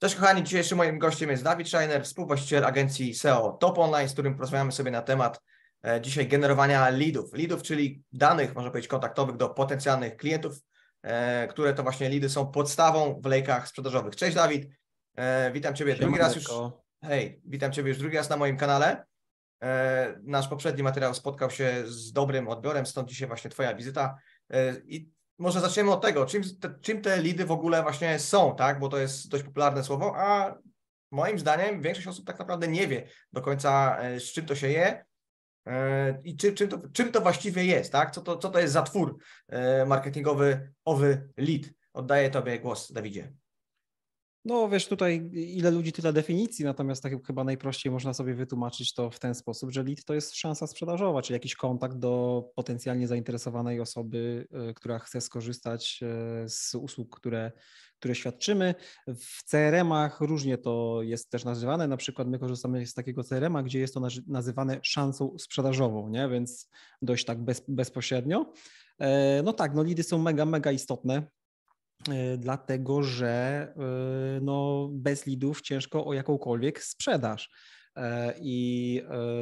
Cześć kochani, dzisiejszym moim gościem jest Dawid Scheiner, współwłaściciel agencji SEO Top Online, z którym porozmawiamy sobie na temat e, dzisiaj generowania leadów. Leadów, czyli danych, można powiedzieć, kontaktowych do potencjalnych klientów, e, które to właśnie leady są podstawą w lejkach sprzedażowych. Cześć Dawid, e, witam Ciebie drugi raz już. Hej, witam Ciebie już drugi raz na moim kanale. Nasz poprzedni materiał spotkał się z dobrym odbiorem, stąd dzisiaj właśnie Twoja wizyta. I może zaczniemy od tego, czym te, czym te lidy w ogóle właśnie są, tak? Bo to jest dość popularne słowo, a moim zdaniem większość osób tak naprawdę nie wie do końca, e, z czym to się je e, i czy, czym, to, czym to właściwie jest, tak? Co to, co to jest za twór e, marketingowy owy lead? Oddaję Tobie głos, Dawidzie. No wiesz, tutaj ile ludzi, tyle definicji, natomiast tak chyba najprościej można sobie wytłumaczyć to w ten sposób, że lead to jest szansa sprzedażowa, czyli jakiś kontakt do potencjalnie zainteresowanej osoby, e, która chce skorzystać e, z usług, które, które świadczymy. W CRM-ach różnie to jest też nazywane, na przykład my korzystamy z takiego CRM-a, gdzie jest to nazywane szansą sprzedażową, nie? więc dość tak bez, bezpośrednio. E, no tak, no lidy są mega, mega istotne E, dlatego że e, no, bez lidów ciężko o jakąkolwiek sprzedaż. E, I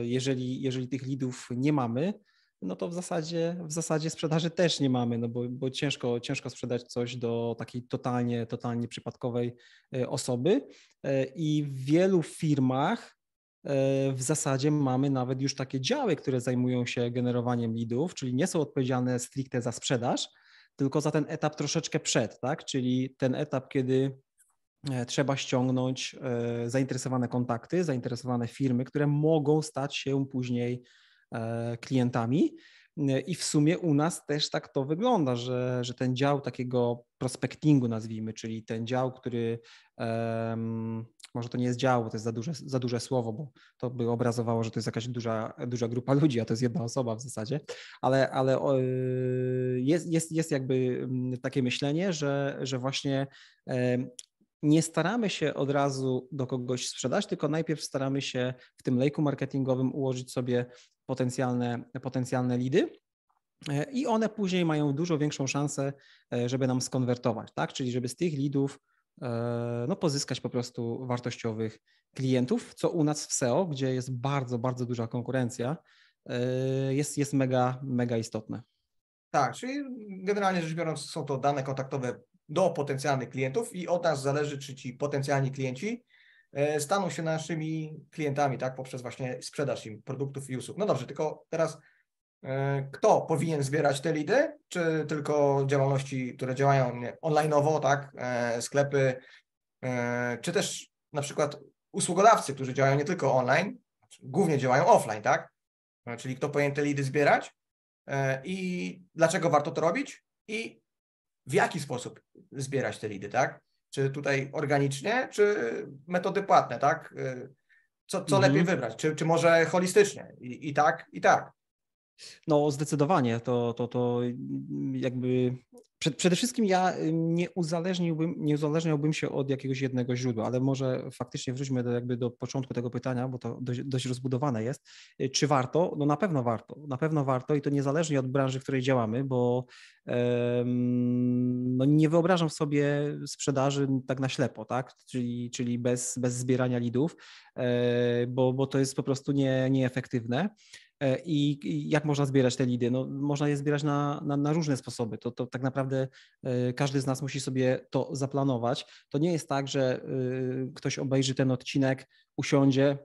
jeżeli, jeżeli tych lidów nie mamy, no to w zasadzie, w zasadzie sprzedaży też nie mamy, no bo, bo ciężko, ciężko sprzedać coś do takiej totalnie, totalnie przypadkowej osoby. I w wielu firmach w zasadzie mamy nawet już takie działy, które zajmują się generowaniem lidów, czyli nie są odpowiedzialne stricte za sprzedaż, tylko za ten etap troszeczkę przed, tak? Czyli ten etap, kiedy e, trzeba ściągnąć e, zainteresowane kontakty, zainteresowane firmy, które mogą stać się później e, klientami. I w sumie u nas też tak to wygląda, że, że ten dział takiego prospectingu, nazwijmy, czyli ten dział, który um, może to nie jest dział, bo to jest za duże, za duże słowo, bo to by obrazowało, że to jest jakaś duża, duża grupa ludzi, a to jest jedna osoba w zasadzie, ale, ale y, jest, jest, jest jakby mm, takie myślenie, że, że właśnie nie staramy się od razu do kogoś sprzedać, tylko najpierw staramy się w tym lejku marketingowym ułożyć sobie potencjalne, potencjalne lidy e, i one później mają dużo większą szansę, e, żeby nam skonwertować, tak? Czyli żeby z tych lidów e, no, pozyskać po prostu wartościowych klientów, co u nas w SEO, gdzie jest bardzo, bardzo duża konkurencja, jest, jest mega, mega istotne. Tak, czyli generalnie rzecz biorąc, są to dane kontaktowe do potencjalnych klientów i od nas zależy, czy ci potencjalni klienci E, staną się naszymi klientami, tak, poprzez właśnie sprzedaż im produktów i usług. No dobrze, tylko teraz e, kto powinien zbierać te lidy, czy tylko działalności, które działają onlineowo, tak, e, sklepy, czy też na przykład usługodawcy, którzy działają nie tylko online, głównie działają offline, tak, czyli kto powinien te lidy zbierać i dlaczego warto to robić i w jaki sposób zbierać te lidy, tak? Czy tutaj organicznie, czy metody płatne, tak? Y, co, co mhm. lepiej wybrać? Czy, czy może holistycznie? I, I tak, i tak. No, zdecydowanie. To, to, to jakby przede wszystkim ja y, nie uzależniłbym, nie uzależniałbym się od jakiegoś jednego źródła, ale może faktycznie wróćmy do, jakby do początku tego pytania, bo to dość, dość rozbudowane jest. Y, czy warto? No na pewno warto. Na pewno warto i to niezależnie od branży, w której działamy, bo um, no nie wyobrażam sobie sprzedaży tak na ślepo, tak? czyli, czyli bez, bez zbierania lidów, e, bo, bo to jest po prostu nie, nieefektywne. E, I jak można zbierać te lidy? No, można je zbierać na, na, na, różne sposoby. To, to tak naprawdę e, każdy z nas musi sobie to zaplanować. To nie jest tak, że y, ktoś obejrzy ten odcinek, usiądzie,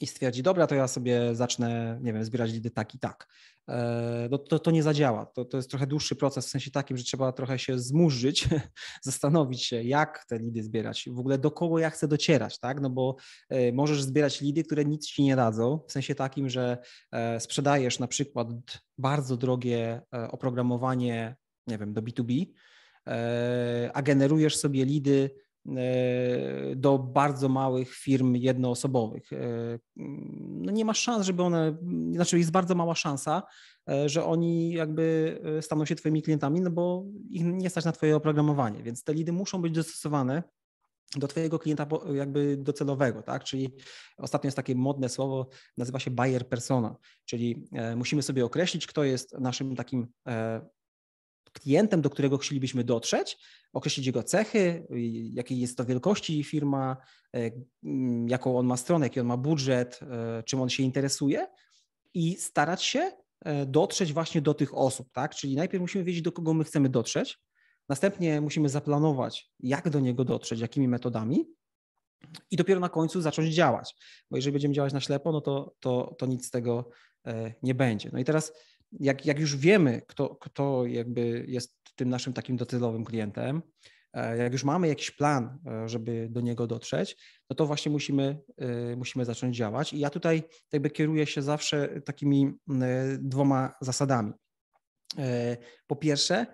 i stwierdzi, dobra, to ja sobie zacznę, nie wiem, zbierać lidy tak i tak. E, no to, to nie zadziała. To, to jest trochę dłuższy proces w sensie takim, że trzeba trochę się zmurzyć, zastanowić się, jak te lidy zbierać, w ogóle do kogo ja chcę docierać, tak? No bo e, możesz zbierać lidy, które nic ci nie dadzą, w sensie takim, że e, sprzedajesz na przykład bardzo drogie oprogramowanie, nie wiem, do B2B, a generujesz sobie lidy E, do bardzo małych firm jednoosobowych. E, no nie ma szans, żeby one, znaczy jest bardzo mała szansa, e, że oni jakby staną się Twoimi klientami, no bo ich nie stać na Twoje oprogramowanie, więc te lidy muszą być dostosowane do Twojego klienta jakby docelowego, tak? Czyli ostatnio jest takie modne słowo, nazywa się buyer persona, czyli musimy sobie określić, kto jest naszym takim klientem, do którego chcielibyśmy dotrzeć, określić jego cechy, y, jakiej jest to wielkości firma, e, mm, jaką on ma stronę, jaki on ma budżet, e, czym on się interesuje i starać się e, dotrzeć właśnie do tych osób, tak? Czyli najpierw musimy wiedzieć, do kogo my chcemy dotrzeć, następnie musimy zaplanować, jak do niego dotrzeć, jakimi metodami i dopiero na końcu zacząć działać, bo jeżeli będziemy działać na ślepo, no to, to, to nic z tego nie będzie. No i teraz jak, jak już wiemy, kto, kto jakby jest tym naszym takim docelowym klientem, e, jak już mamy jakiś plan, e, żeby do niego dotrzeć, no to właśnie musimy, e, musimy zacząć działać. I ja tutaj jakby kieruję się zawsze takimi dwoma zasadami. Po pierwsze,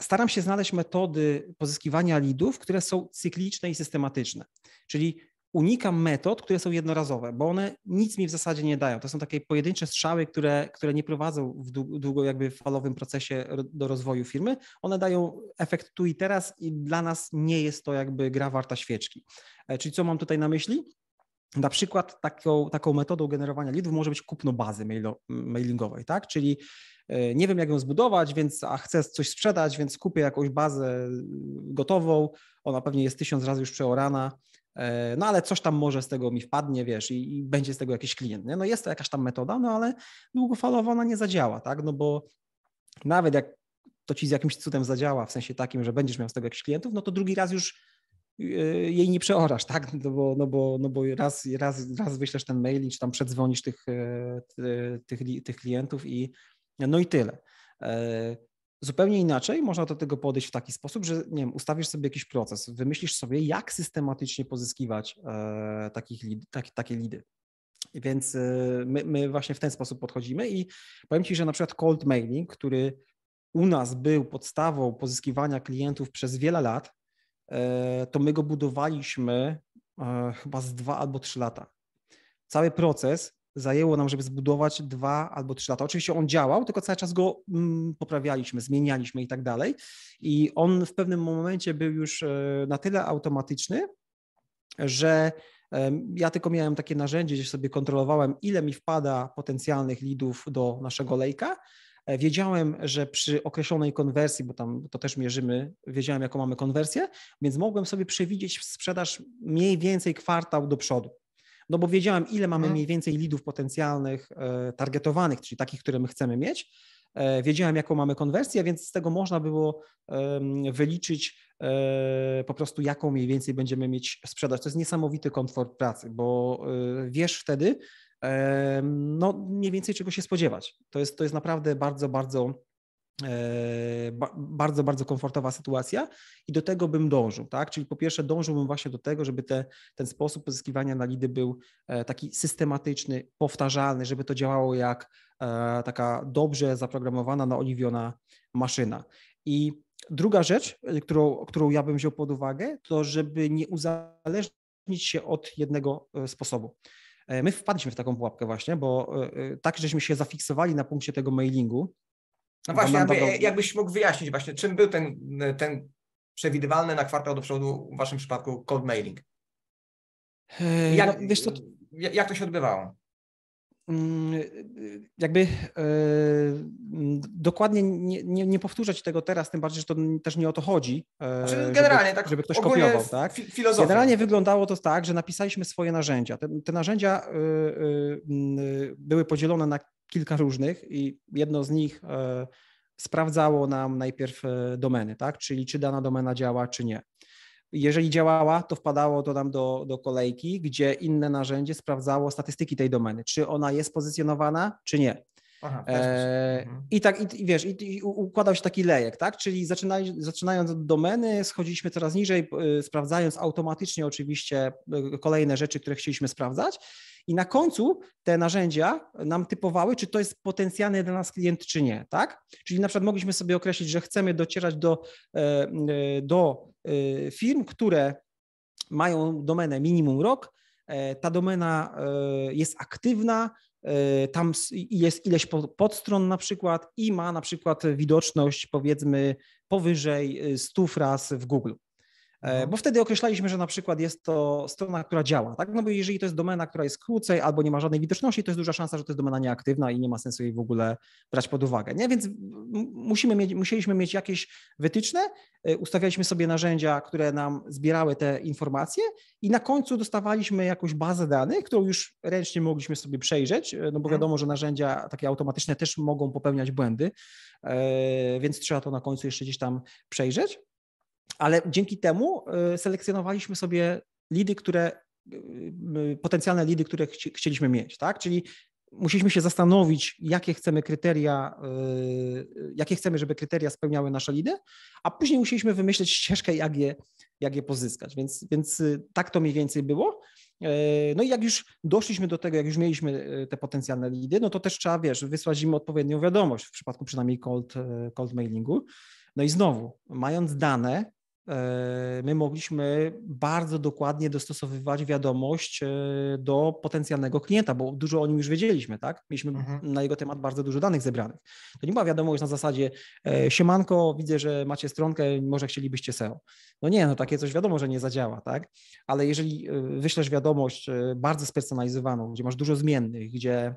staram się znaleźć metody pozyskiwania lidów, które są cykliczne i systematyczne. Czyli unikam metod, które są jednorazowe, bo one nic mi w zasadzie nie dają. To są takie pojedyncze strzały, które, które nie prowadzą w długo jakby falowym procesie do rozwoju firmy. One dają efekt tu i teraz i dla nas nie jest to jakby gra warta świeczki. E, czyli co mam tutaj na myśli? Na przykład taką, taką metodą generowania leadów może być kupno bazy mailo, mailingowej, tak? Czyli e, nie wiem, jak ją zbudować, więc a chcę coś sprzedać, więc kupię jakąś bazę gotową. Ona pewnie jest tysiąc razy już przeorana E, no ale coś tam może z tego mi wpadnie, wiesz, i, i będzie z tego jakiś klient. Nie? No jest to jakaś tam metoda, no ale długofalowo ona nie zadziała, tak? No bo nawet jak to ci z jakimś cudem zadziała, w sensie takim, że będziesz miał z tego jakichś klientów, no to drugi raz już y, y, jej nie przeorasz, tak? No bo, no bo, no bo raz, raz, raz wyślesz ten mail i czy tam przedzwonisz tych, e, tych, tych klientów i no i tyle. E, Zupełnie inaczej można do tego podejść w taki sposób, że nie wiem, ustawisz sobie jakiś proces, wymyślisz sobie, jak systematycznie pozyskiwać e, takich lead, tak, takie lidy. Więc e, my, my, właśnie w ten sposób podchodzimy i powiem Ci, że na przykład cold mailing, który u nas był podstawą pozyskiwania klientów przez wiele lat, e, to my go budowaliśmy e, chyba z dwa albo trzy lata. Cały proces zajęło nam, żeby zbudować dwa albo trzy lata. Oczywiście on działał, tylko cały czas go mm, poprawialiśmy, zmienialiśmy i tak dalej. I on w pewnym momencie był już e, na tyle automatyczny, że ja tylko miałem takie narzędzie, gdzie sobie kontrolowałem, ile mi wpada potencjalnych lidów do naszego lejka. E, wiedziałem, że przy określonej konwersji, bo tam to też mierzymy, wiedziałem, jaką mamy konwersję, więc mogłem sobie przewidzieć sprzedaż mniej więcej kwartał do przodu no bo wiedziałem, ile mamy mhm. mniej więcej lidów potencjalnych, e, targetowanych, czyli takich, które my chcemy mieć. E, wiedziałem, jaką mamy konwersję, więc z tego można było wyliczyć e, po prostu, jaką mniej więcej będziemy mieć sprzedaż. To jest niesamowity komfort pracy, bo wiesz wtedy, no mniej więcej czego się spodziewać. To jest, to jest naprawdę bardzo, bardzo E, bardzo, bardzo komfortowa sytuacja i do tego bym dążył, tak? Czyli po pierwsze dążyłbym właśnie do tego, żeby te, ten sposób pozyskiwania na lidy był e, taki systematyczny, powtarzalny, żeby to działało jak e, taka dobrze zaprogramowana, naoliwiona no, maszyna. I druga rzecz, którą, którą ja bym wziął pod uwagę, to żeby nie uzależnić się od jednego sposobu. My wpadliśmy w taką pułapkę właśnie, bo tak żeśmy się zafiksowali na punkcie tego mailingu, no właśnie, jakby, jakbyś mógł wyjaśnić właśnie, czym był ten, ten przewidywalny na kwartał do przodu w waszym przypadku cold mailing? Eee, jak, no, wiesz, to... jak to się odbywało? Mm, jakby e, dokładnie nie, nie, nie tego teraz, tym bardziej, że to też nie o to chodzi. E, znaczy, żeby, generalnie tak. Żeby ktoś kopiował, tak? Filozofia. Generalnie wyglądało to tak, że napisaliśmy swoje narzędzia. Te, te narzędzia e, były podzielone na kilka różnych i jedno z nich e, sprawdzało nam najpierw e, domeny, tak? czyli czy dana domena działa, czy nie. Jeżeli działała, to wpadało to nam do, do kolejki, gdzie inne narzędzie sprawdzało statystyki tej domeny, czy ona jest pozycjonowana, czy nie. Aha, e, mhm. I tak, i, wiesz, i, i układał się taki lejek, tak? Czyli zaczynali, zaczynając od domeny, schodziliśmy coraz niżej, e, sprawdzając automatycznie oczywiście kolejne rzeczy, które chcieliśmy sprawdzać i na końcu te narzędzia nam typowały, czy to jest potencjalny dla nas klient, czy nie, tak? Czyli na przykład mogliśmy sobie określić, że chcemy docierać do, e, e, do e, firm, które mają domenę minimum rok, ta domena jest aktywna, tam jest ileś podstron na przykład i ma na przykład widoczność powiedzmy powyżej 100 fraz w Google. E, mhm. Bo wtedy określaliśmy, że na przykład jest to strona, która działa, tak? No bo jeżeli to jest domena, która jest krócej albo nie ma żadnej widoczności, to jest duża szansa, że to jest domena nieaktywna i nie ma sensu jej w ogóle brać pod uwagę, nie? Więc musimy mieć, musieliśmy mieć jakieś wytyczne, e, ustawialiśmy sobie narzędzia, które nam zbierały te informacje i na końcu dostawaliśmy jakąś bazę danych, którą już ręcznie mogliśmy sobie przejrzeć, e, no bo mhm. wiadomo, że narzędzia takie automatyczne też mogą popełniać błędy, więc trzeba to na końcu jeszcze gdzieś tam przejrzeć ale dzięki temu y, selekcjonowaliśmy sobie lidy, które y, y, potencjalne lidy, które chci, chcieliśmy mieć, tak? Czyli musieliśmy się zastanowić, jakie chcemy kryteria, jakie chcemy, żeby kryteria spełniały nasze lidy, a później musieliśmy wymyślić ścieżkę, jak je, jak je pozyskać. Więc, więc tak to mniej więcej było. No i jak już doszliśmy do tego, jak już mieliśmy te potencjalne lidy, no to też trzeba, wiesz, wysłać im odpowiednią wiadomość, w przypadku przynajmniej cold, cold mailingu. No i znowu, mając dane, E, my mogliśmy bardzo dokładnie dostosowywać wiadomość e, do potencjalnego klienta, bo dużo o nim już wiedzieliśmy, tak? Mieliśmy mhm. na jego temat bardzo dużo danych zebranych. To nie była wiadomość na zasadzie e, siemanko, widzę, że macie stronkę, może chcielibyście SEO. No nie, no takie coś wiadomo, że nie zadziała, tak? Ale jeżeli wyślesz wiadomość bardzo spersonalizowaną, gdzie masz dużo zmiennych, gdzie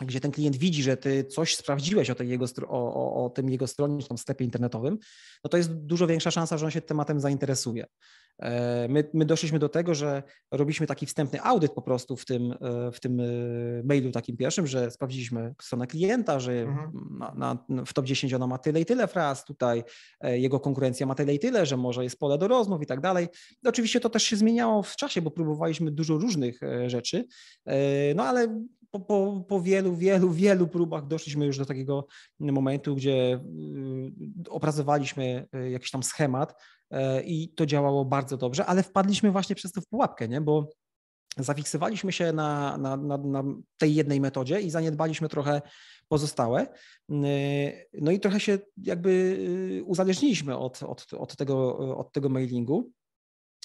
gdzie ten klient widzi, że ty coś sprawdziłeś o tej jego, o, o, o tym jego stronie, czy tam sklepie internetowym, no to jest dużo większa szansa, że on się tematem zainteresuje. E, my, my doszliśmy do tego, że robiliśmy taki wstępny audyt po prostu w tym, e, w tym e, mailu takim pierwszym, że sprawdziliśmy stronę klienta, że mhm. na, na, w top 10 ona ma tyle i tyle fraz, tutaj jego konkurencja ma tyle i tyle, że może jest pole do rozmów i tak dalej. Oczywiście to też się zmieniało w czasie, bo próbowaliśmy dużo różnych rzeczy, no ale po, po, po, wielu, wielu, wielu próbach doszliśmy już do takiego momentu, gdzie y, opracowaliśmy y, jakiś tam schemat y, i to działało bardzo dobrze, ale wpadliśmy właśnie przez to w pułapkę, nie? bo zafiksowaliśmy się na, na, na, na tej jednej metodzie i zaniedbaliśmy trochę pozostałe. No i trochę się jakby uzależniliśmy od, od, od, tego, od tego mailingu.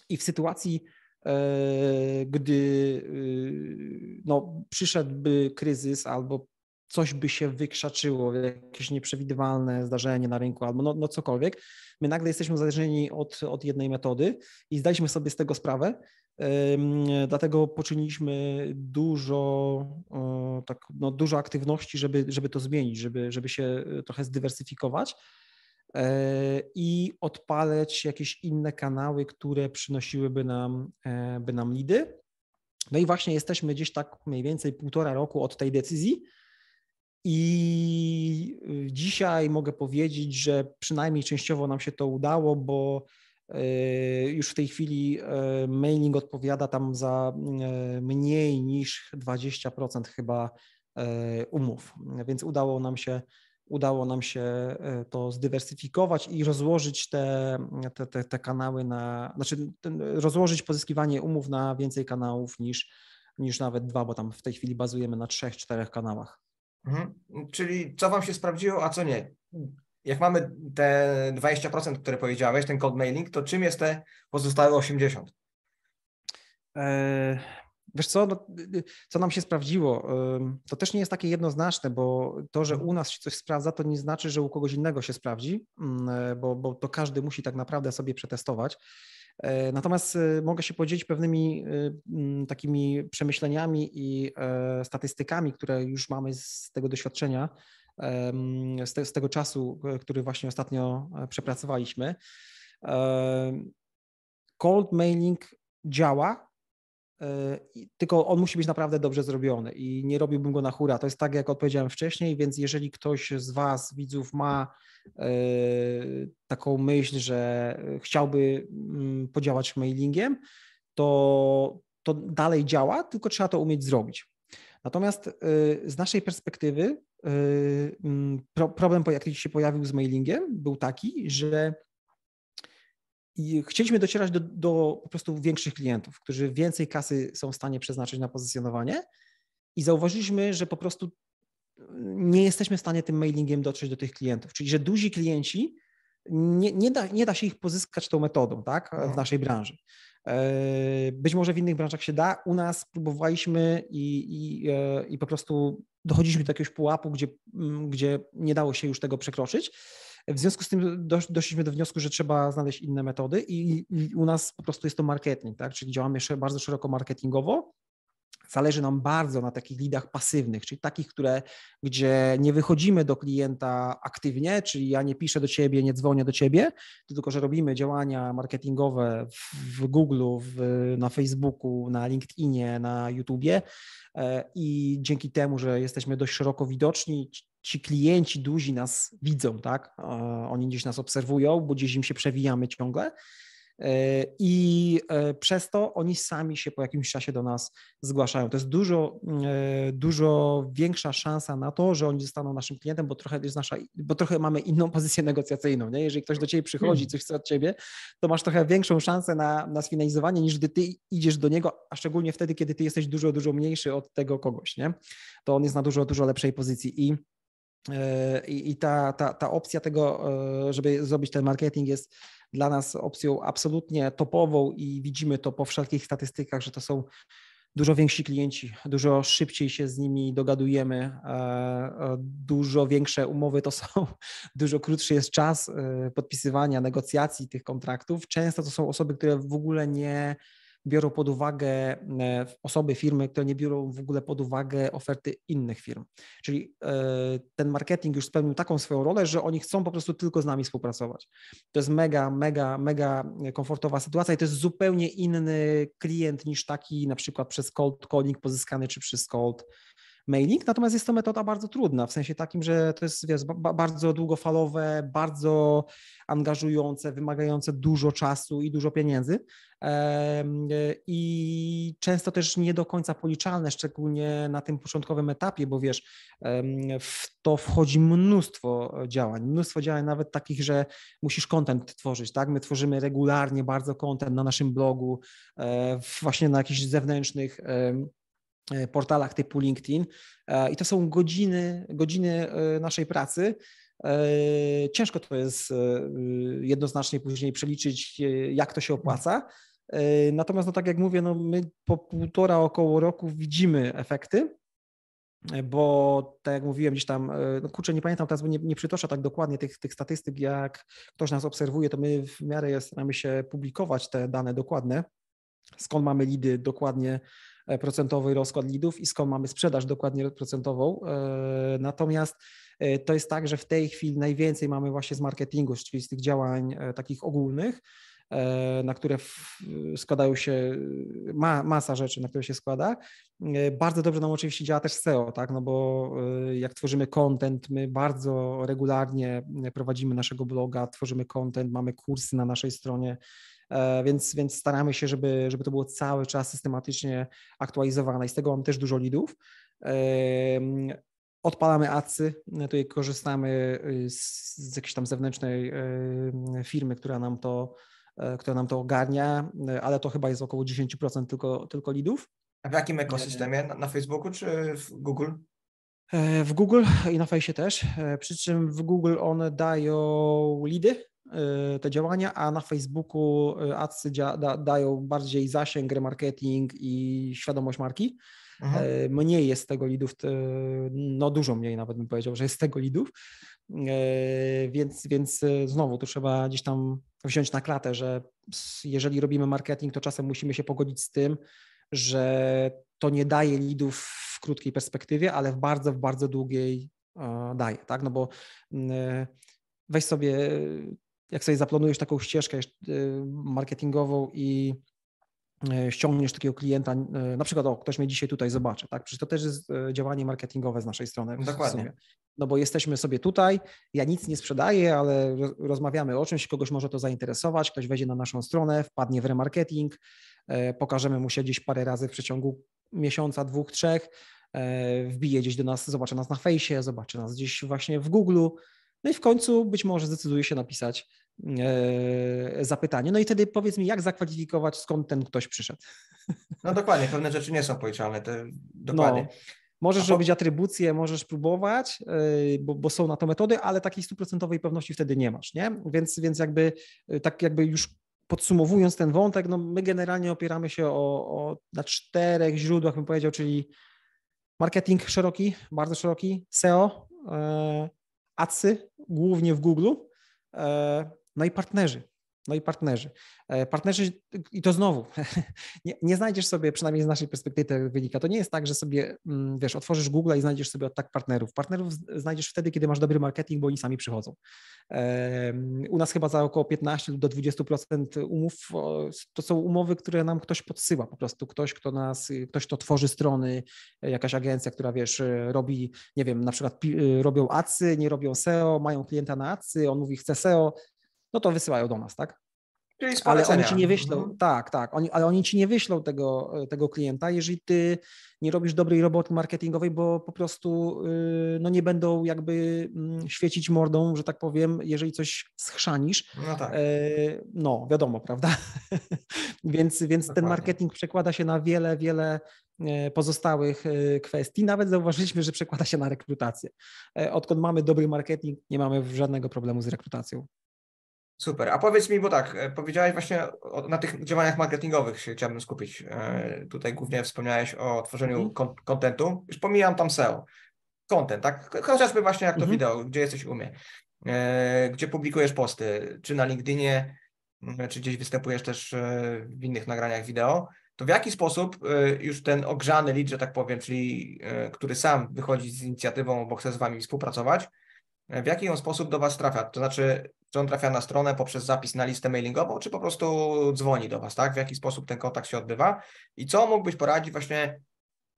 I w sytuacji E, gdy y, no, przyszedłby kryzys albo coś by się wykrzaczyło, jakieś nieprzewidywalne zdarzenie na rynku albo no, no cokolwiek, my nagle jesteśmy zależni od, od jednej metody i zdaliśmy sobie z tego sprawę, Dlatego poczyniliśmy dużo, tak, no, dużo aktywności, żeby, żeby to zmienić, żeby, żeby się e, trochę zdywersyfikować. E, i odpalać jakieś inne kanały, które przynosiłyby nam, e, by nam lidy. No i właśnie jesteśmy gdzieś tak mniej więcej półtora roku od tej decyzji. I y, dzisiaj mogę powiedzieć, że przynajmniej częściowo nam się to udało, bo e, już w tej chwili mailing odpowiada tam za mniej niż 20% chyba umów, więc udało nam się udało nam się e, to zdywersyfikować i rozłożyć te, te, te, te kanały na, znaczy ten, rozłożyć pozyskiwanie umów na więcej kanałów niż, niż nawet dwa, bo tam w tej chwili bazujemy na trzech, czterech kanałach. Mhm. Czyli co Wam się sprawdziło, a co nie? Jak mamy te 20%, które powiedziałeś, ten cold mailing, to czym jest te pozostałe 80%? Wiesz co, no, co nam się sprawdziło, to też nie jest takie jednoznaczne, bo to, że mhm. u nas się coś sprawdza, to nie znaczy, że u kogoś innego się sprawdzi, mm, e, bo, bo to każdy musi tak naprawdę sobie przetestować. E, natomiast e, mogę się podzielić pewnymi mm, takimi przemyśleniami i statystykami, które już mamy z tego doświadczenia, z, te, z tego czasu, który właśnie ostatnio przepracowaliśmy. Cold mailing działa, E, tylko on musi być naprawdę dobrze zrobiony i nie robiłbym go na hura. To jest tak, jak odpowiedziałem wcześniej, więc jeżeli ktoś z Was, widzów, ma e, taką myśl, że chciałby mm, podziałać mailingiem, to, to dalej działa, tylko trzeba to umieć zrobić. Natomiast e, z naszej perspektywy mm, problem, jaki się pojawił z mailingiem, był taki, że i chcieliśmy docierać do, do po prostu większych klientów, którzy więcej kasy są w stanie przeznaczyć na pozycjonowanie i zauważyliśmy, że po prostu mm, nie jesteśmy w stanie tym mailingiem dotrzeć do tych klientów, czyli że duzi klienci nie, nie, da, nie da się ich pozyskać tą metodą tak, w mhm. naszej branży. E, być może w innych branżach się da. U nas próbowaliśmy i, i, e, i po prostu dochodziliśmy do jakiegoś pułapu, gdzie, mm, gdzie nie dało się już tego przekroczyć. W związku z tym dosz, doszliśmy do wniosku, że trzeba znaleźć inne metody i, i u nas po prostu jest to marketing, tak? czyli działamy jeszcze bardzo szeroko marketingowo, zależy nam bardzo na takich lidach pasywnych, czyli takich, które, gdzie nie wychodzimy do klienta aktywnie, czyli ja nie piszę do ciebie, nie dzwonię do ciebie, tylko że robimy działania marketingowe w Google, w, na Facebooku, na LinkedInie, na YouTubie e, i dzięki temu, że jesteśmy dość szeroko widoczni, ci klienci duzi nas widzą, tak? Oni gdzieś nas obserwują, bo gdzieś im się przewijamy ciągle. E, I e, przez to oni sami się po jakimś czasie do nas zgłaszają. To jest dużo, e, dużo większa szansa na to, że oni zostaną naszym klientem, bo trochę, jest nasza, bo trochę mamy inną pozycję negocjacyjną. Nie? Jeżeli ktoś do ciebie przychodzi, hmm. coś chce od ciebie, to masz trochę większą szansę na, na sfinalizowanie, niż gdy ty idziesz do niego, a szczególnie wtedy, kiedy ty jesteś dużo, dużo mniejszy od tego kogoś. Nie? To on jest na dużo, dużo lepszej pozycji. I E, I, ta, ta, ta opcja tego, e, żeby zrobić ten marketing, jest dla nas opcją absolutnie topową i widzimy to po wszelkich statystykach, że to są dużo więksi klienci, dużo szybciej się z nimi dogadujemy, e, dużo większe umowy to są, dużo krótszy jest czas podpisywania, negocjacji tych kontraktów. Często to są osoby, które w ogóle nie biorą pod uwagę e, osoby, firmy, które nie biorą w ogóle pod uwagę oferty innych firm. Czyli e, ten marketing już spełnił taką swoją rolę, że oni chcą po prostu tylko z nami współpracować. To jest mega, mega, mega komfortowa sytuacja i to jest zupełnie inny klient niż taki na przykład przez cold calling pozyskany czy przez cold mailing, natomiast jest to metoda bardzo trudna, w sensie takim, że to jest wiesz, bardzo długofalowe, bardzo angażujące, wymagające dużo czasu i dużo pieniędzy i często też nie do końca policzalne, szczególnie na tym początkowym etapie, bo wiesz, w to wchodzi mnóstwo działań, mnóstwo działań nawet takich, że musisz content tworzyć, tak? My tworzymy regularnie bardzo content na naszym blogu, e, właśnie na jakichś zewnętrznych E, portalach typu LinkedIn. E, I to są godziny, godziny e, naszej pracy. Ciężko to jest jednoznacznie później przeliczyć, jak to się opłaca. Natomiast, no tak jak mówię, no my po półtora około roku widzimy efekty, bo tak jak mówiłem gdzieś tam, no kurczę, nie pamiętam teraz, bo nie, nie tak dokładnie tych, tych statystyk, jak ktoś nas obserwuje, to my w miarę staramy się publikować te dane dokładne, skąd mamy lidy dokładnie, E, procentowy rozkład lidów i skąd mamy sprzedaż dokładnie procentową. E, natomiast e, to jest tak, że w tej chwili najwięcej mamy właśnie z marketingu, czyli z tych działań takich ogólnych, na które składają się ma, masa rzeczy, na które się składa. Bardzo dobrze nam oczywiście działa też SEO, tak? no bo jak tworzymy content, my bardzo regularnie prowadzimy naszego bloga, tworzymy content, mamy kursy na naszej stronie, E, więc, więc staramy się, żeby, żeby to było cały czas systematycznie aktualizowane i z tego mamy też dużo lidów. Odpalamy acy, e, tutaj korzystamy y, z, z jakiejś tam zewnętrznej firmy, która nam to, e, która nam to ogarnia, ale to chyba jest około 10% tylko, tylko lidów. A w jakim ekosystemie? Na, na Facebooku czy w Google? W Google i na Fejsie też, przy czym w Google one dają lidy, E, te działania, a na Facebooku e, adsy da, dają bardziej zasięg, remarketing i świadomość marki. Aha. Mhm. E, mniej jest tego lidów, no dużo mniej nawet bym powiedział, że jest tego lidów, więc, więc znowu tu trzeba gdzieś tam wziąć na klatę, że jeżeli robimy marketing, to czasem musimy się pogodzić z tym, że to nie daje lidów w krótkiej perspektywie, ale w bardzo, w bardzo długiej daje, tak, no bo weź sobie jak sobie zaplanujesz taką ścieżkę e, marketingową i e, ściągniesz takiego klienta, e, na przykład o, ktoś mnie dzisiaj tutaj zobaczy, tak? Przecież to też jest działanie marketingowe z naszej strony. Dokładnie. No bo jesteśmy sobie tutaj, ja nic nie sprzedaję, ale rozmawiamy o czymś, kogoś może to zainteresować, ktoś wejdzie na naszą stronę, wpadnie w remarketing, pokażemy mu się gdzieś parę razy w przeciągu miesiąca, dwóch, trzech, wbije gdzieś do nas, zobaczy nas na fejsie, zobaczy nas gdzieś właśnie w Google, no i w końcu być może zdecyduje się napisać e, zapytanie. No i wtedy powiedz mi, jak zakwalifikować, skąd ten ktoś przyszedł. No dokładnie, pewne rzeczy nie są policzalne. To dokładnie. No, możesz po... robić atrybucje, możesz próbować, e, bo, bo, są na to metody, ale takiej stuprocentowej pewności wtedy nie masz, nie? Więc, więc jakby e, tak jakby już podsumowując ten wątek, no my generalnie opieramy się o, o na czterech źródłach, bym powiedział, czyli marketing szeroki, bardzo szeroki, SEO, acy, głównie w Google, e, no i partnerzy no i partnerzy. E, partnerzy, i to znowu, nie, nie, znajdziesz sobie, przynajmniej z naszej perspektywy to wynika, to nie jest tak, że sobie, mm, wiesz, otworzysz Google i znajdziesz sobie od tak partnerów. Partnerów znajdziesz wtedy, kiedy masz dobry marketing, bo oni sami przychodzą. U nas chyba za około 15 do 20% umów to są umowy, które nam ktoś podsyła, po prostu ktoś, kto nas, ktoś, kto tworzy strony, jakaś agencja, która, wiesz, robi, nie wiem, na przykład robią acy, nie robią SEO, mają klienta na acy, on mówi chce SEO, no to wysyłają do nas, tak? Czyli ale oni ci nie wyślą, mhm. tak, tak, oni, ale oni ci nie wyślą tego, e, tego klienta, jeżeli ty nie robisz dobrej roboty marketingowej, bo po prostu y, no, nie będą jakby mm, świecić mordą, że tak powiem, jeżeli coś schrzanisz. No tak. E, no, wiadomo, prawda? więc więc ten marketing przekłada się na wiele, wiele e, pozostałych kwestii. Nawet zauważyliśmy, że przekłada się na rekrutację. Odkąd mamy dobry marketing, nie mamy żadnego problemu z rekrutacją. Super. A powiedz mi, bo tak, e, powiedziałeś właśnie o, na tych działaniach marketingowych się chciałbym skupić. E, tutaj głównie wspomniałeś o tworzeniu mhm. kontentu. Mm. Już pomijam tam SEO. Content, tak? Chociażby właśnie jak to mm -hmm. wideo, gdzie jesteś u mnie, e, gdzie publikujesz posty, czy na LinkedInie, czy gdzieś występujesz też w innych nagraniach wideo, to w jaki sposób już ten ogrzany lead, że tak powiem, czyli który sam wychodzi z inicjatywą, bo chce z Wami współpracować, w jaki on sposób do Was trafia? To znaczy, czy on trafia na stronę poprzez zapis na listę mailingową, czy po prostu dzwoni do Was, tak? W jaki sposób ten kontakt się odbywa? I co mógłbyś poradzić właśnie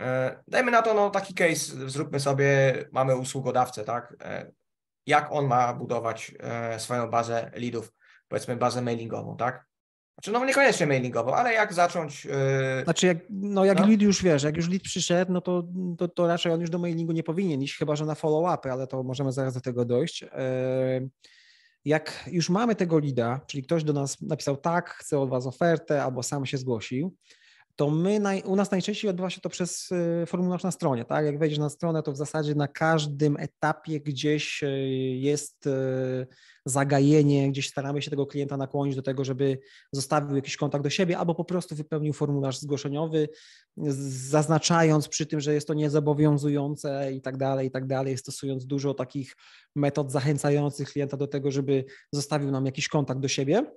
e, Dajmy na to no, taki case, zróbmy sobie, mamy usługodawcę, tak? E, jak on ma budować e, swoją bazę leadów, powiedzmy bazę mailingową, tak? Znaczy, no niekoniecznie mailingową, ale jak zacząć. Znaczy, jak, no, jak no? lead już wiesz, jak już lead przyszedł, no to, to, to raczej on już do mailingu nie powinien iść, chyba że na follow-upy, ale to możemy zaraz do tego dojść. Yy jak już mamy tego lida, czyli ktoś do nas napisał tak, chcę od Was ofertę, albo sam się zgłosił, to my naj, u nas najczęściej odbywa się to przez y, formularz na stronie, tak? Jak wejdziesz na stronę, to w zasadzie na każdym etapie gdzieś y, jest y, zagajenie, gdzieś staramy się tego klienta nakłonić do tego, żeby zostawił jakiś kontakt do siebie, albo po prostu wypełnił formularz zgłoszeniowy, zaznaczając przy tym, że jest to niezobowiązujące i tak dalej, i tak dalej, stosując dużo takich metod zachęcających klienta do tego, żeby zostawił nam jakiś kontakt do siebie.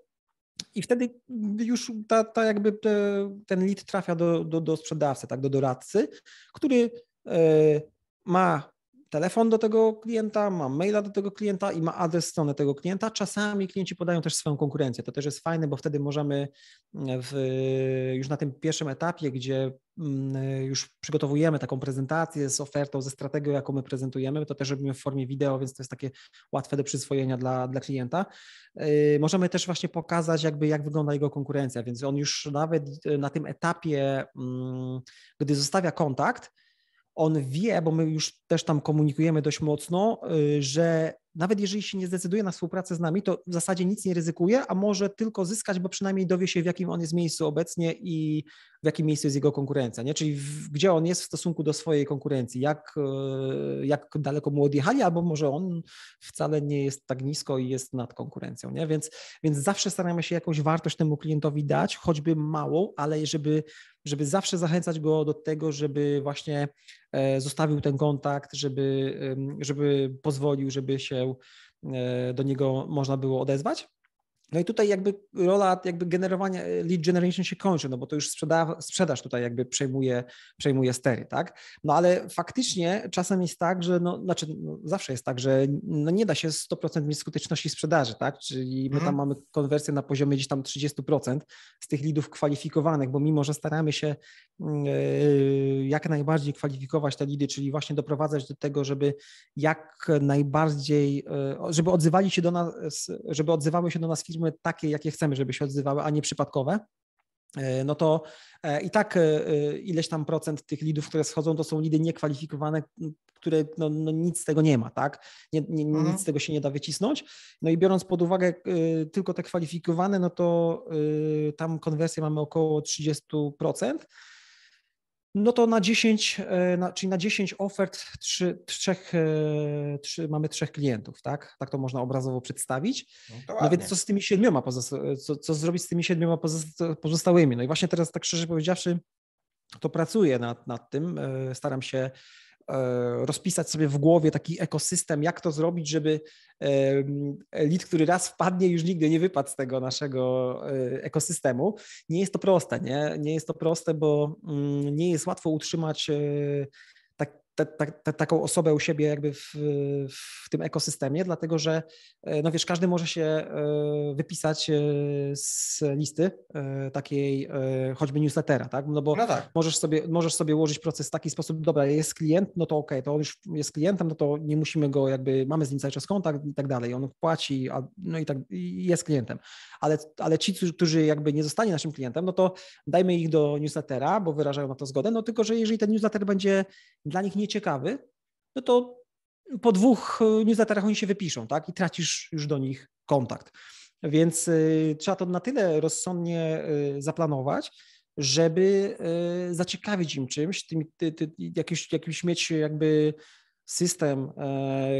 I wtedy już ta, ta jakby te, ten lead trafia do, do, do sprzedawcy, tak, do doradcy, który e, ma telefon do tego klienta, ma maila do tego klienta i ma adres strony tego klienta. Czasami klienci podają też swoją konkurencję. To też jest fajne, bo wtedy możemy mm, w, już na tym pierwszym etapie, gdzie mm, już przygotowujemy taką prezentację z ofertą, ze strategią, jaką my prezentujemy, to też robimy w formie wideo, więc to jest takie łatwe do przyswojenia dla, dla klienta. Y, możemy też właśnie pokazać, jakby jak wygląda jego konkurencja, więc on już nawet y, na tym etapie, mm, gdy zostawia kontakt, on wie, bo my już też tam komunikujemy dość mocno, y, że nawet jeżeli się nie zdecyduje na współpracę z nami, to w zasadzie nic nie ryzykuje, a może tylko zyskać, bo przynajmniej dowie się, w jakim on jest miejscu obecnie i w jakim miejscu jest jego konkurencja, nie? czyli w, gdzie on jest w stosunku do swojej konkurencji, jak, e, jak daleko mu odjechali, albo może on wcale nie jest tak nisko i jest nad konkurencją. Nie? Więc, więc zawsze staramy się jakąś wartość temu klientowi dać, choćby małą, ale żeby, żeby zawsze zachęcać go do tego, żeby właśnie e, zostawił ten kontakt, żeby, żeby pozwolił, żeby się E, do niego można było odezwać. No i tutaj jakby rola jakby generowania e, lead generation się kończy, no bo to już sprzeda sprzedaż tutaj jakby przejmuje, przejmuje stery, tak? No ale faktycznie czasem jest tak, że no, znaczy no, zawsze jest tak, że no nie da się 100% mieć skuteczności sprzedaży, tak? Czyli my tam mhm. mamy konwersję na poziomie gdzieś tam 30% z tych leadów kwalifikowanych, bo mimo, że staramy się yy, jak najbardziej kwalifikować te leady, czyli właśnie doprowadzać do tego, żeby jak najbardziej, yy, żeby odzywali się do nas, żeby odzywały się do nas firmy takie, jakie chcemy, żeby się odzywały, a nie przypadkowe, e, no to e, i tak e, ileś tam procent tych lidów, które schodzą, to są lidy niekwalifikowane, które no, no nic z tego nie ma, tak? Nie, nie, mhm. Nic z tego się nie da wycisnąć. No i biorąc pod uwagę tylko te kwalifikowane, no to tam konwersję mamy około 30% no to na 10, e, na, czyli na 10 ofert 3, 3, 3, mamy trzech klientów, tak? Tak to można obrazowo przedstawić. No, no więc co z tymi siedmioma, co, co zrobić z tymi siedmioma pozostałymi? No i właśnie teraz tak szczerze powiedziawszy, to pracuję nad, nad tym, e, staram się E, rozpisać sobie w głowie taki ekosystem, jak to zrobić, żeby e, lid, który raz wpadnie, już nigdy nie wypadł z tego naszego e, ekosystemu. Nie jest to proste, nie, nie jest to proste, bo mm, nie jest łatwo utrzymać te, te, taką osobę u siebie jakby w, w, tym ekosystemie, dlatego że e, no wiesz, każdy może się e, wypisać e, z listy takiej choćby newslettera, tak? No bo no tak. Możesz, sobie, możesz sobie ułożyć proces w taki sposób, dobra, jest klient, no to ok, to on już jest klientem, no to nie musimy go jakby, mamy z nim cały czas kontakt i tak dalej, on płaci, a, no i tak i jest klientem. Ale, ale ci, którzy jakby nie zostali naszym klientem, no to dajmy ich do newslettera, bo wyrażają na to zgodę, no tylko, że jeżeli ten newsletter będzie dla nich nie nieciekawy, no to po dwóch e, newsletterach oni się wypiszą, tak? I tracisz już do nich kontakt. Więc e, trzeba to na tyle rozsądnie e, zaplanować, żeby zaciekawić im czymś, tym, ty, ty, jakiś, mieć jakby system,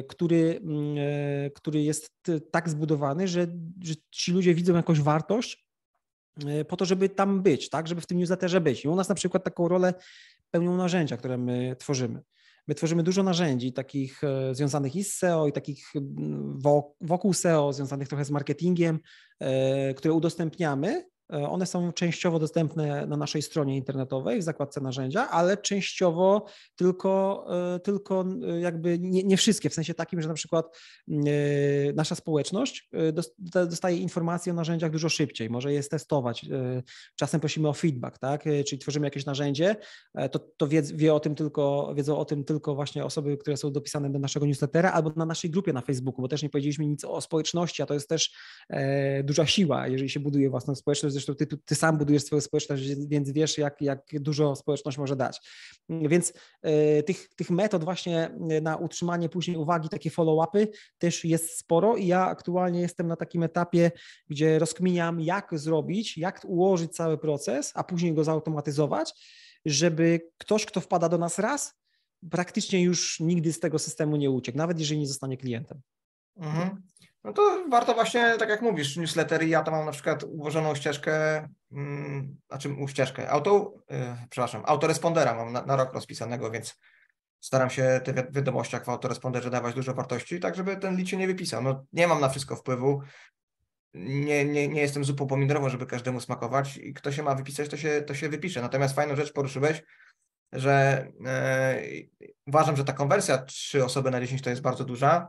który, mm, który jest tak zbudowany, że, że ci ludzie widzą jakąś wartość po to, żeby tam być, tak, żeby w tym newsletterze być. I u nas na przykład taką rolę pełnią narzędzia, które my tworzymy. My tworzymy dużo narzędzi takich e, związanych i z SEO, i takich mm, wokół SEO, związanych trochę z marketingiem, e, które udostępniamy E, one są częściowo dostępne na naszej stronie internetowej w zakładce narzędzia, ale częściowo tylko, e, tylko e, jakby nie, nie wszystkie, w sensie takim, że na przykład mm, nasza społeczność dostaje informacje o narzędziach dużo szybciej, może je testować. Czasem prosimy o feedback, tak? Czyli tworzymy jakieś narzędzie, to, to wie, wie o tym tylko, wiedzą o tym tylko właśnie osoby, które są dopisane do naszego newslettera albo na naszej grupie na Facebooku, bo też nie powiedzieliśmy nic o społeczności, a to jest też duża siła, jeżeli się buduje własną społeczność zresztą ty, ty sam budujesz swoją społeczność, więc wiesz, jak, jak dużo społeczność może dać. Więc e, tych, tych metod właśnie na utrzymanie później uwagi, takie follow-upy też jest sporo i ja aktualnie jestem na takim etapie, gdzie rozkminiam, jak zrobić, jak ułożyć cały proces, a później go zautomatyzować, żeby ktoś, kto wpada do nas raz, praktycznie już nigdy z tego systemu nie uciekł, nawet jeżeli nie zostanie klientem. Mhm. No to warto właśnie, tak jak mówisz, newslettery. Ja tam mam na przykład ułożoną ścieżkę, mm, znaczy ścieżkę, auto, y, przepraszam, autorespondera mam na, na rok rozpisanego, więc staram się te wiadomości, wiadomościach w autoresponderze dawać dużo wartości, tak żeby ten lead się nie wypisał. No, nie mam na wszystko wpływu, nie, nie, nie jestem zupą pomidorową, żeby każdemu smakować i kto się ma wypisać, to się, to się wypisze. Natomiast fajną rzecz poruszyłeś, że e, uważam, że ta konwersja 3 osoby na 10 to jest bardzo duża,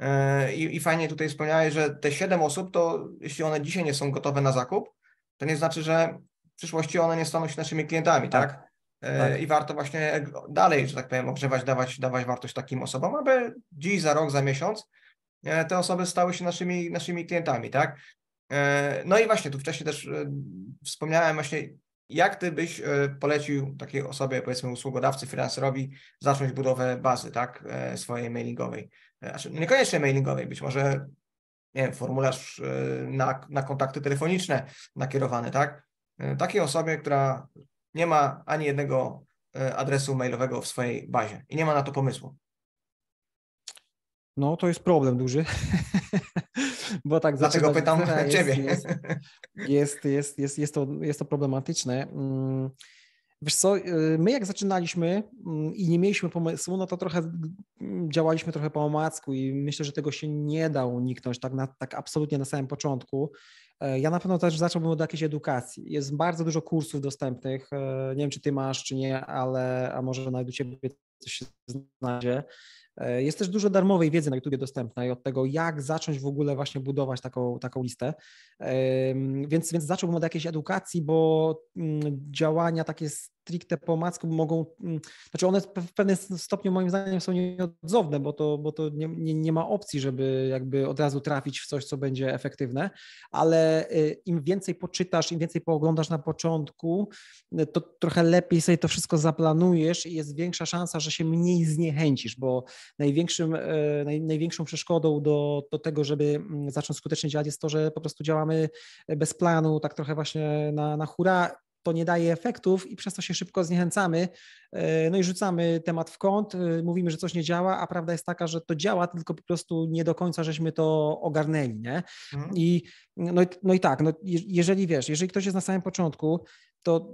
E, I, I fajnie tutaj wspomniałeś, że te siedem osób, to jeśli one dzisiaj nie są gotowe na zakup, to nie znaczy, że w przyszłości one nie staną się naszymi klientami, tak? tak? E, tak. I warto właśnie dalej, że tak powiem, ogrzewać, dawać, dawać wartość takim osobom, aby dziś, za rok, za miesiąc e, te osoby stały się naszymi, naszymi klientami, tak? No i właśnie tu wcześniej też wspomniałem właśnie, jak ty byś e, polecił takiej osobie, powiedzmy usługodawcy, finanserowi, zacząć budowę bazy tak, e, swojej mailingowej? E, znaczy, no niekoniecznie mailingowej, być może nie wiem, formularz na, na kontakty telefoniczne nakierowany, tak? Takiej osobie, która nie ma ani jednego adresu mailowego w swojej bazie i nie ma na to pomysłu. No, to jest problem duży. bo tak Dlaczego pytam jest, ciebie? Jest, jest, jest, jest, jest, to, jest to problematyczne. Mm, wiesz co, y, my jak zaczynaliśmy mm, i nie mieliśmy pomysłu, no to trochę mm, działaliśmy trochę po omacku i myślę, że tego się nie da uniknąć tak, na, tak absolutnie na samym początku. E, ja na pewno też zacząłbym od jakiejś edukacji. Jest bardzo dużo kursów dostępnych. E, nie wiem, czy ty masz, czy nie, ale a może nawet u ciebie coś się znajdzie. E, jest też dużo darmowej wiedzy na YouTube dostępnej od tego, jak zacząć w ogóle właśnie budować taką, taką listę. Więc, więc zacząłbym od jakiejś edukacji, bo mm, działania takie stricte po omacku mogą, mm, znaczy one w pewnym stopniu moim zdaniem są nieodzowne, bo to, bo to nie, nie, nie, ma opcji, żeby jakby od razu trafić w coś, co będzie efektywne, ale y, im więcej poczytasz, im więcej pooglądasz na początku, y, to trochę lepiej sobie to wszystko zaplanujesz i jest większa szansa, że się mniej zniechęcisz, bo największym, y, naj, największą przeszkodą do, do tego, żeby mm, zacząć skutecznie działać jest to, że po prostu działamy bez planu, tak trochę właśnie na, na hura to nie daje efektów i przez to się szybko zniechęcamy, e, no i rzucamy temat w kąt, e, mówimy, że coś nie działa, a prawda jest taka, że to działa, tylko po prostu nie do końca żeśmy to ogarnęli, nie? Mhm. I, no, no i tak, no, jeżeli wiesz, jeżeli ktoś jest na samym początku, to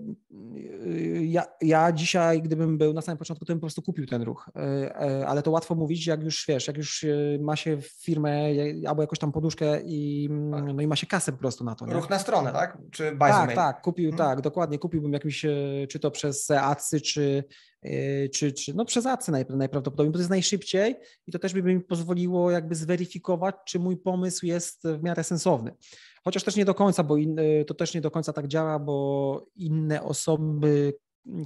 y, ja, ja, dzisiaj, gdybym był na samym początku, to bym po prostu kupił ten ruch. Y, y, ale to łatwo mówić, jak już wiesz, jak już ma się firmę albo jakąś tam poduszkę i, tak. no i ma się kasę po prostu na to. Nie? Ruch na stronę, tak? Czy buy Tak, tak, kupił, hmm. tak, dokładnie. Kupiłbym jakimś, czy to przez acy, czy, czy, czy no przez adsy najprawdopodobniej, bo to jest najszybciej i to też by mi pozwoliło jakby zweryfikować, czy mój pomysł jest w miarę sensowny. Chociaż też nie do końca, bo in, to też nie do końca tak działa, bo inne osoby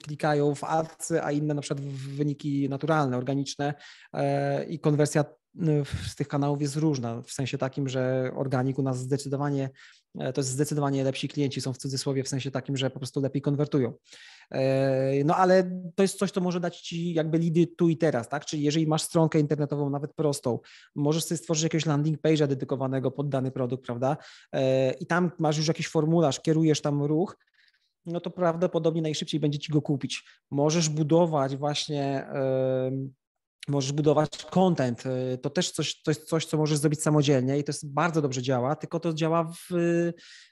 klikają w ads, a inne na przykład w wyniki naturalne, organiczne e, i konwersja e, z tych kanałów jest różna, w sensie takim, że organik u nas zdecydowanie E, to jest zdecydowanie lepsi klienci są w cudzysłowie, w sensie takim, że po prostu lepiej konwertują. E, no ale to jest coś, co może dać Ci jakby lidy tu i teraz, tak? Czyli jeżeli masz stronkę internetową, nawet prostą, możesz sobie stworzyć jakiegoś landing page'a dedykowanego pod dany produkt, prawda? E, I tam masz już jakiś formularz, kierujesz tam ruch, no to prawdopodobnie najszybciej będzie Ci go kupić. Możesz budować właśnie możesz budować content. Y, to też coś, to jest coś, co możesz zrobić samodzielnie i to jest bardzo dobrze działa, tylko to działa w,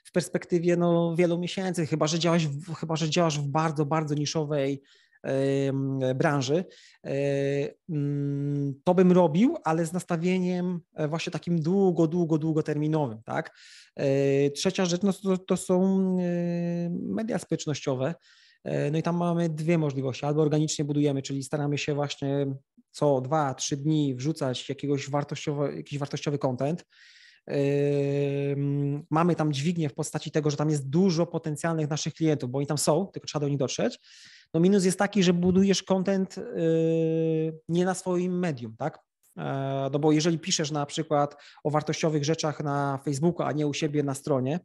w perspektywie no, wielu miesięcy, chyba że, działasz, chyba że działasz w bardzo, bardzo niszowej branży. Y, mm, to bym robił, ale z nastawieniem e, właśnie takim długo, długo, długoterminowym. Tak? Y, trzecia rzecz no, to, to są media społecznościowe. No i tam mamy dwie możliwości. Albo organicznie budujemy, czyli staramy się właśnie co 2-3 dni wrzucać jakiegoś wartościowy, jakiś wartościowy content. Mamy tam dźwignię w postaci tego, że tam jest dużo potencjalnych naszych klientów, bo oni tam są, tylko trzeba do nich dotrzeć. No minus jest taki, że budujesz content yy, nie na swoim medium, tak? E, no bo jeżeli piszesz na przykład o wartościowych rzeczach na Facebooku, a nie u siebie na stronie,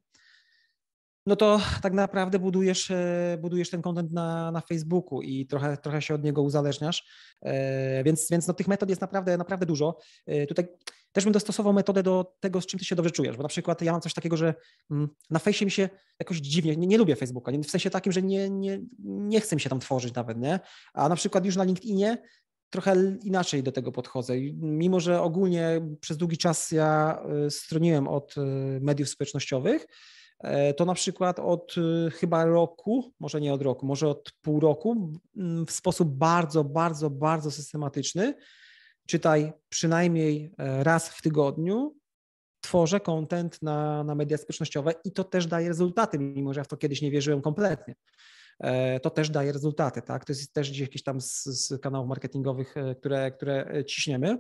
no to tak naprawdę budujesz, e, budujesz ten kontent na, na Facebooku i trochę, trochę się od niego uzależniasz. E, więc, więc no tych metod jest naprawdę, naprawdę dużo. E, tutaj też bym dostosował metodę do tego, z czym ty się dobrze czujesz, bo na przykład ja mam coś takiego, że mm, na fejsie mi się jakoś dziwnie, nie, nie lubię Facebooka, w sensie takim, że nie, nie, nie chcę mi się tam tworzyć nawet, nie? A na przykład już na LinkedInie trochę inaczej do tego podchodzę. Mimo, że ogólnie przez długi czas ja stroniłem od mediów społecznościowych, E, to na przykład od y, chyba roku, może nie od roku, może od pół roku, mm, w sposób bardzo, bardzo, bardzo systematyczny, czytaj przynajmniej e, raz w tygodniu, tworzę kontent na, na media społecznościowe i to też daje rezultaty, mimo że ja w to kiedyś nie wierzyłem kompletnie. E, to też daje rezultaty, tak? To jest też gdzieś jakiś tam z, z kanałów marketingowych, które, które ciśniemy.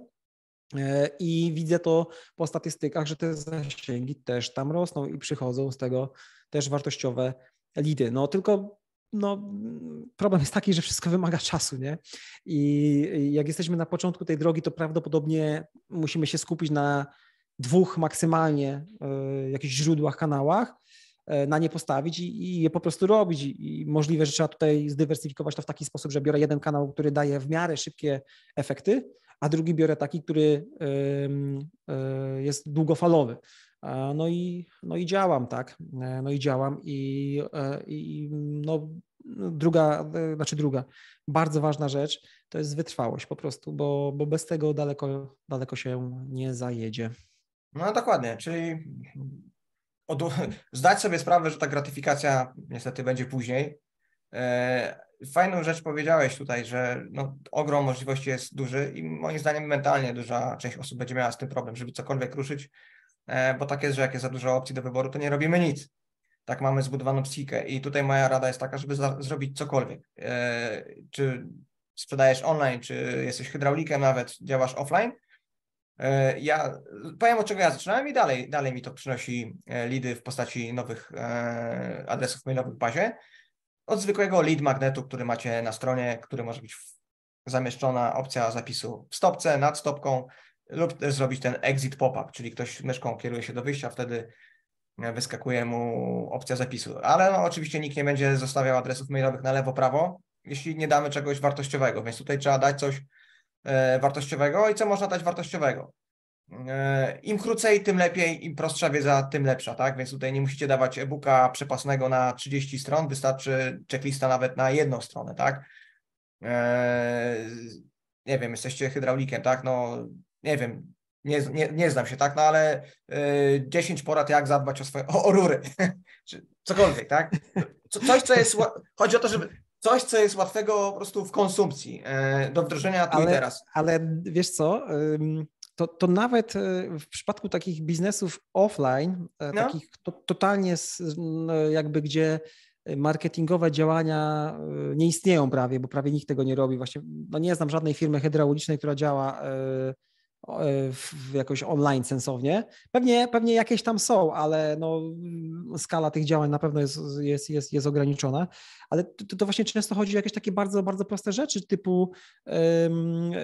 E, I widzę to po statystykach, że te zasięgi też tam rosną i przychodzą z tego też wartościowe lidy. No tylko no, problem jest taki, że wszystko wymaga czasu, nie? I jak jesteśmy na początku tej drogi, to prawdopodobnie musimy się skupić na dwóch maksymalnie y, jakichś źródłach, kanałach, y, na nie postawić i, i, je po prostu robić. I, I możliwe, że trzeba tutaj zdywersyfikować to w taki sposób, że biorę jeden kanał, który daje w miarę szybkie efekty, a drugi biorę taki, który e, jest długofalowy. No i, no i działam, tak? E, no i działam i, e, i no, druga, znaczy druga, bardzo ważna rzecz to jest wytrwałość po prostu, bo, bo bez tego daleko, daleko się nie zajedzie. No dokładnie, czyli od, zdać sobie sprawę, że ta gratyfikacja niestety będzie później, E, fajną rzecz powiedziałeś tutaj, że no, ogrom możliwości jest duży i moim zdaniem mentalnie duża część osób będzie miała z tym problem, żeby cokolwiek ruszyć, e, bo tak jest, że jak jest za dużo opcji do wyboru, to nie robimy nic. Tak mamy zbudowaną psychikę i tutaj moja rada jest taka, żeby zrobić cokolwiek. E, czy sprzedajesz online, czy jesteś hydraulikiem nawet, działasz offline, ja powiem od czego ja zaczynałem i dalej, dalej mi to przynosi lidy w postaci nowych adresów mailowych w bazie od zwykłego lead magnetu, który macie na stronie, który może być zamieszczona opcja zapisu w stopce, nad stopką lub też zrobić ten exit pop-up, czyli ktoś myszką kieruje się do wyjścia, wtedy e, wyskakuje mu opcja zapisu. Ale no, oczywiście nikt nie będzie zostawiał adresów mailowych na lewo, prawo, jeśli nie damy czegoś wartościowego, więc tutaj trzeba dać coś e, wartościowego i co można dać wartościowego. E, Im krócej, tym lepiej, im prostsza wiedza, tym lepsza, tak? Więc tutaj nie musicie dawać e-booka przepasnego na 30 stron, wystarczy checklista nawet na jedną stronę, tak? E, nie wiem, jesteście hydraulikiem, tak? No, nie wiem, nie, nie, nie znam się, tak? No, ale 10 e, porad, jak zadbać o swoje, o, o rury, czy cokolwiek, tak? Co, coś, co jest, chodzi o to, żeby, coś, co jest łatwego po prostu w konsumpcji, do wdrożenia tu ale, i teraz. Ale wiesz co, to, to nawet e, w przypadku takich biznesów offline, e, no. takich to, totalnie jakby gdzie marketingowe działania e, nie istnieją prawie, bo prawie nikt tego nie robi. Właśnie no nie znam żadnej firmy hydraulicznej, która działa E, jakoś online sensownie. Pewnie, pewnie jakieś tam są, ale no, skala tych działań na pewno jest, jest, jest, jest ograniczona. Ale to, to właśnie często chodzi o jakieś takie bardzo, bardzo proste rzeczy, typu um,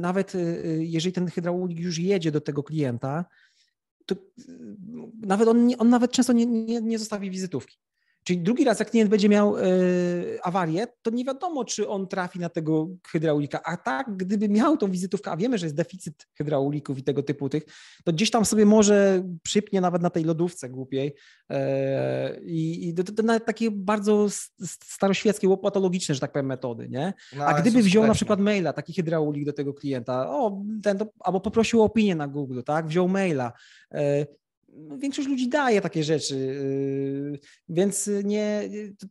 nawet y, jeżeli ten hydraulik już jedzie do tego klienta, to y, nawet on, on nawet często nie, nie, nie zostawi wizytówki. Czyli drugi raz, jak klient będzie miał e, awarię, to nie wiadomo, czy on trafi na tego hydraulika. A tak, gdyby miał tą wizytówkę, a wiemy, że jest deficyt hydraulików i tego typu tych, to gdzieś tam sobie może przypnie nawet na tej lodówce głupiej. E, I to, to nawet takie bardzo staroświeckie, łopatologiczne, że tak powiem, metody, nie? No, a gdyby wziął na przykład maila, taki hydraulik do tego klienta, o, ten, to, albo poprosił o opinię na Google, tak? Wziął maila. E, no, większość ludzi daje takie rzeczy, y, więc nie,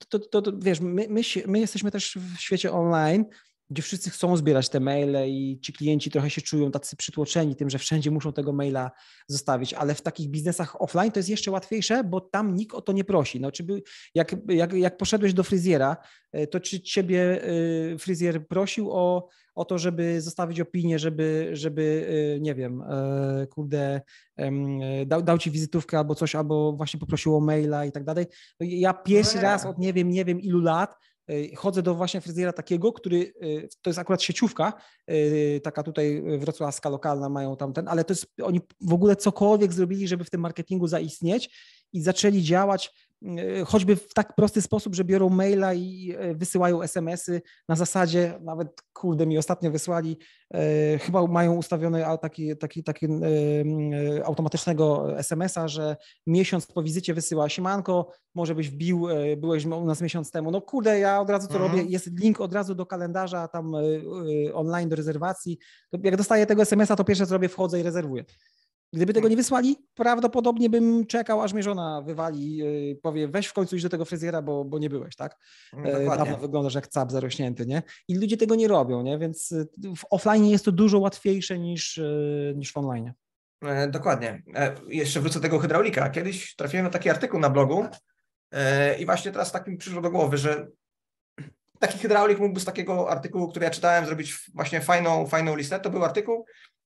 to, to, to, wiesz, my, my, my jesteśmy też w świecie online, gdzie wszyscy chcą zbierać te maile i ci klienci trochę się czują tacy przytłoczeni tym, że wszędzie muszą tego maila zostawić, ale w takich biznesach offline to jest jeszcze łatwiejsze, bo tam nikt o to nie prosi. No, czy by, jak, jak, jak poszedłeś do fryzjera, y, to czy ciebie y, fryzjer prosił o o to, żeby zostawić opinię, żeby, żeby y, nie wiem, e, kurde, dał, dał ci wizytówkę albo coś, albo właśnie poprosił o maila i tak dalej. No ja pierwszy no raz od nie wiem, nie wiem ilu lat y, chodzę do właśnie fryzjera takiego, który, y, to jest akurat sieciówka, taka tutaj wrocławska lokalna mają tam ten, ale to jest, oni w ogóle cokolwiek zrobili, żeby w tym marketingu zaistnieć i zaczęli działać E, choćby w tak prosty sposób, że biorą maila i e, wysyłają SMS-y na zasadzie, nawet kurde mi ostatnio wysłali, e, chyba mają ustawiony taki, taki, taki e, e automatycznego SMS-a, że miesiąc po wizycie wysyła siemanko, może byś wbił, e, byłeś u nas miesiąc temu, no kurde, ja od razu to mhm. robię, jest link od razu do kalendarza tam online do rezerwacji, jak dostaję tego SMS-a, to pierwsze zrobię, wchodzę i rezerwuję. Gdyby tego nie wysłali, prawdopodobnie bym czekał, aż mnie żona wywali, y, powie weź w końcu iść do tego fryzjera, bo, bo nie byłeś, tak? Mm, e, dokładnie. Dawno wyglądasz jak cap zarośnięty, nie? I ludzie tego nie robią, nie? Więc y, w offline jest to dużo łatwiejsze niż, y, niż w online. E, dokładnie. E, jeszcze wrócę do tego hydraulika. Kiedyś trafiłem na taki artykuł na blogu i właśnie teraz tak mi przyszło do głowy, że taki hydraulik mógłby z takiego artykułu, który ja czytałem, zrobić właśnie fajną, fajną listę. To był artykuł,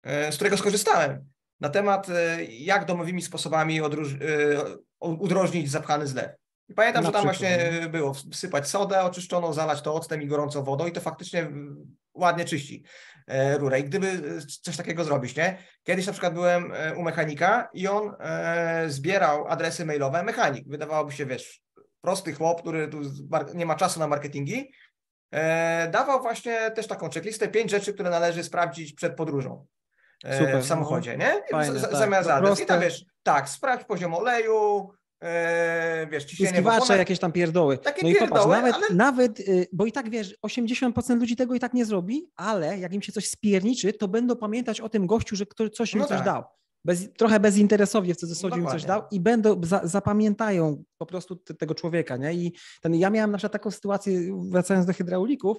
z którego skorzystałem na temat, y, jak domowymi sposobami y, udrożnić zapchany zlew. I pamiętam, na że tam właśnie no. było wsypać sodę oczyszczoną, zalać to octem i gorącą wodą i to faktycznie mm, ładnie czyści e, rurę. I gdyby y, coś takiego zrobić, nie? Kiedyś na przykład byłem e, u mechanika i on e, zbierał adresy mailowe mechanik. Wydawałoby się, wiesz, prosty chłop, który tu nie ma czasu na marketingi. Dawał właśnie też taką checklistę, pięć rzeczy, które należy sprawdzić przed podróżą. E, Super, w no. samochodzie, nie? Fajne, tak. Zamiast no, adres. Proste. I tam wiesz, tak, sprawdź poziom oleju, Yy, wiesz, ciśnienie Wyskiwacze, jakieś tam pierdoły. Takie no i popatrz, nawet, ale... nawet, y, bo i tak wiesz, 80% ludzi tego i tak nie zrobi, ale jak im się coś spierniczy, to będą pamiętać o tym gościu, że ktoś, coś im no coś tak. dał bez, trochę bezinteresownie w cudzysłowie no, coś dał i będą, za, zapamiętają po prostu te, tego człowieka. Nie? I ten, ja miałem na przykład taką sytuację, wracając do hydraulików,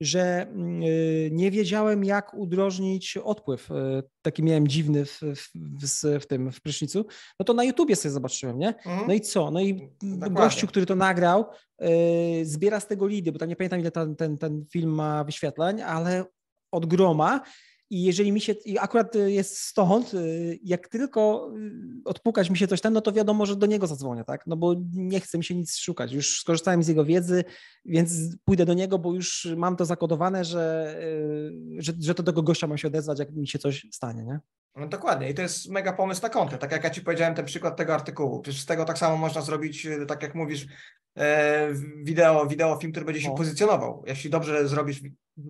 że mm, y, nie wiedziałem, jak udrożnić odpływ. Y, taki miałem dziwny w, w, w, w, tym, w prysznicu. No to na YouTubie sobie zobaczyłem, nie? Mhm. No i co? No i Dokładnie. gościu, który to nagrał, y, zbiera z tego lidy, bo tam nie pamiętam, ile ten, ten, ten film ma wyświetleń, ale od groma i jeżeli mi się, akurat y, jest stąd, y, jak tylko y, odpukać mi się coś ten, no to wiadomo, że do niego zadzwonię, tak? No bo nie chcę mi się nic szukać. Już skorzystałem z jego wiedzy, więc pójdę do niego, bo już mam to zakodowane, że, że, że to do tego gościa mam się odezwać, jak mi się coś stanie, nie? No dokładnie i to jest mega pomysł na kontent, tak jak ja Ci powiedziałem ten przykład tego artykułu, przecież z tego tak samo można zrobić, tak jak mówisz, e, wideo, wideo film, który będzie się o. No. pozycjonował. Jeśli dobrze zrobisz,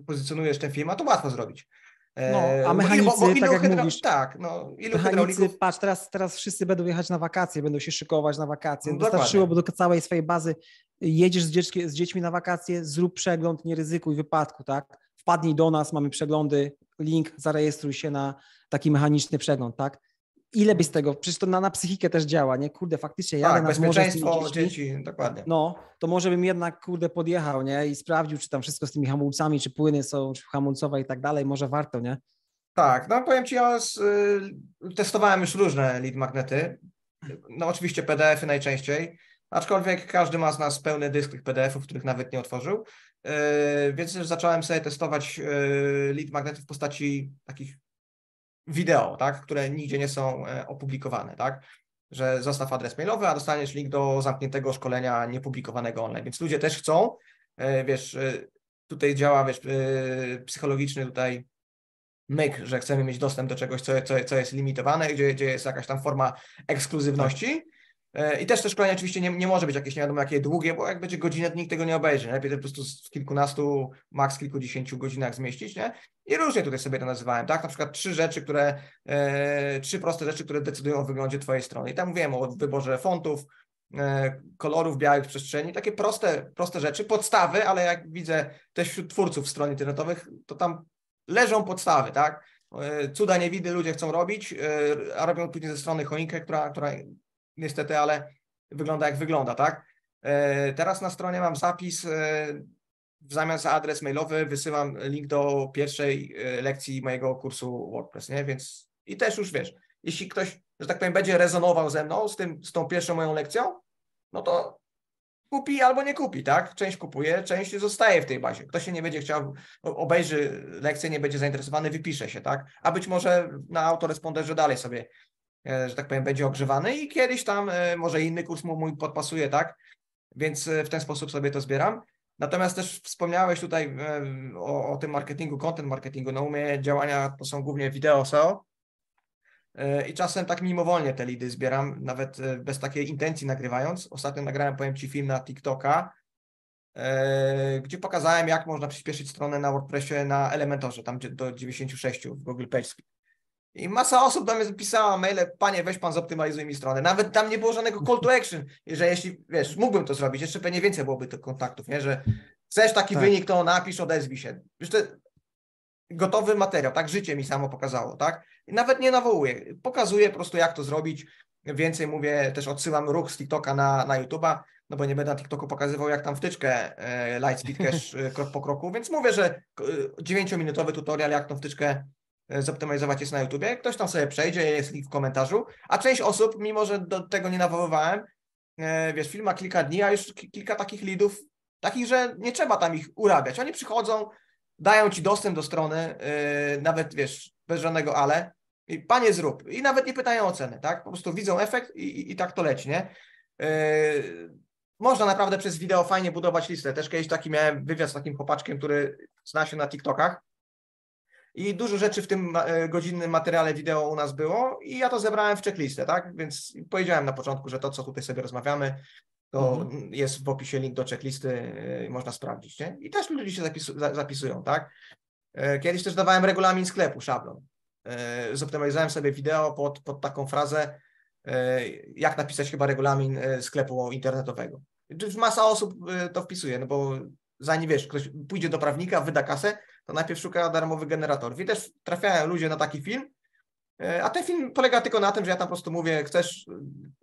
pozycjonujesz ten film, a to łatwo zrobić. E, no, a mechanicy, bo, bo, tak jak mówisz, tak, no, ilu mechanicy, patrz, teraz, teraz wszyscy będą jechać na wakacje, będą się szykować na wakacje. No, bo do całej swojej bazy, jedziesz z, dziecki, z dziećmi na wakacje, zrób przegląd, nie ryzykuj wypadku, tak? Wpadnij do nas, mamy przeglądy, link, zarejestruj się na taki mechaniczny przegląd, tak? ile by z tego, przecież to na, na psychikę też działa, nie? Kurde, faktycznie jadę tak, na bezpieczeństwo morze dzieci, dokładnie. No, to może bym jednak, kurde, podjechał, nie? I sprawdził, czy tam wszystko z tymi hamulcami, czy płyny są, czy hamulcowe i tak dalej, może warto, nie? Tak, no powiem Ci, ja z, y, testowałem już różne lead magnety, no oczywiście PDFy najczęściej, aczkolwiek każdy ma z nas pełny dysk tych PDFów, których nawet nie otworzył, y, więc zacząłem sobie testować y, lead magnety w postaci takich wideo, tak, które nigdzie nie są e, opublikowane, tak? Że zostaw adres mailowy, a dostaniesz link do zamkniętego szkolenia niepublikowanego online. Więc ludzie też chcą, e, wiesz, e, tutaj działa, wiesz, psychologiczny tutaj myk, że chcemy mieć dostęp do czegoś, co, co, co jest limitowane, gdzie, gdzie jest jakaś tam forma ekskluzywności. E, I też te szkolenie oczywiście nie, nie może być jakieś nie wiadomo jakie długie, bo jak będzie godzinę, to nikt tego nie obejrzy. Lepiej to po prostu w kilkunastu, maks kilkudziesięciu godzinach zmieścić. Nie? I różnie tutaj sobie to nazywałem. Tak? Na przykład trzy rzeczy, które, e, trzy proste rzeczy, które decydują o wyglądzie Twojej strony. I tam mówiłem o wyborze fontów, e, kolorów białych w przestrzeni, takie proste, proste rzeczy, podstawy, ale jak widzę też wśród twórców stron internetowych, to tam leżą podstawy, tak? E, cuda nie widy ludzie chcą robić, e, a robią później ze strony choinkę, która, która niestety, ale wygląda jak wygląda, tak? E, teraz na stronie mam zapis, e, w zamian za adres mailowy wysyłam link do pierwszej e, lekcji mojego kursu WordPress, nie? Więc i też już wiesz, jeśli ktoś, że tak powiem, będzie rezonował ze mną z, tym, z tą pierwszą moją lekcją, no to kupi albo nie kupi, tak? Część kupuje, część zostaje w tej bazie. Kto się nie będzie chciał, obejrzy lekcję, nie będzie zainteresowany, wypisze się, tak? A być może na autoresponderze dalej sobie E, że tak powiem, będzie ogrzewany i kiedyś tam e, może inny kurs mu mój podpasuje, tak? Więc e, w ten sposób sobie to zbieram. Natomiast też wspomniałeś tutaj o, o tym marketingu, content marketingu. No u mnie działania to są głównie wideo SEO i czasem tak mimowolnie te lidy zbieram, nawet bez takiej intencji nagrywając. Ostatnio nagrałem, powiem Ci, film na TikToka, gdzie pokazałem, jak można przyspieszyć stronę na WordPressie na Elementorze, tam do 96 w Google PageSpeed. I masa osób do mnie zapisała maile, panie, weź pan zoptymalizuj mi stronę. Nawet tam nie było żadnego call to action, że jeśli, wiesz, mógłbym to zrobić, jeszcze pewnie więcej byłoby tych kontaktów, nie, że chcesz taki tak. wynik, to napisz, odezwij się. Wiesz, gotowy materiał, tak, życie mi samo pokazało, tak. I nawet nie nawołuję, pokazuję po prostu, jak to zrobić. Więcej mówię, też odsyłam ruch z TikToka na, na YouTube'a, no bo nie będę na TikToku pokazywał, jak tam wtyczkę e, Lightspeed e, krok po kroku, więc mówię, że 9-minutowy e, tutorial, jak tą wtyczkę E, zoptymalizować jest na YouTubie. Ktoś tam sobie przejdzie, jest link w komentarzu, a część osób, mimo że do tego nie nawoływałem, e, wiesz, film ma kilka dni, a już kilka takich lidów, takich, że nie trzeba tam ich urabiać. Oni przychodzą, dają ci dostęp do strony, e, nawet, wiesz, bez żadnego ale, i panie zrób. I nawet nie pytają o cenę, tak? Po prostu widzą efekt i, i, i tak to leci, nie? Yy, można naprawdę przez wideo fajnie budować listę. Też kiedyś taki miałem wywiad z takim chłopaczkiem, który zna się na TikTokach i dużo rzeczy w tym e, godzinnym materiale wideo u nas było i ja to zebrałem w checklistę, tak? Więc powiedziałem na początku, że to, co tutaj sobie rozmawiamy, to mhm. jest w opisie link do checklisty, e, można sprawdzić, nie? I też ludzie się zapisu zapisują, tak? E, kiedyś też dawałem regulamin sklepu, szablon. Zoptymalizowałem sobie wideo pod, pod taką frazę, jak napisać chyba regulamin sklepu internetowego. Masa osób to wpisuje, no bo zanim wiesz, ktoś pójdzie do prawnika, wyda kasę, to najpierw szuka darmowych generatorów. I też trafiają ludzie na taki film, e, a ten film polega tylko na tym, że ja tam po prostu mówię, chcesz e,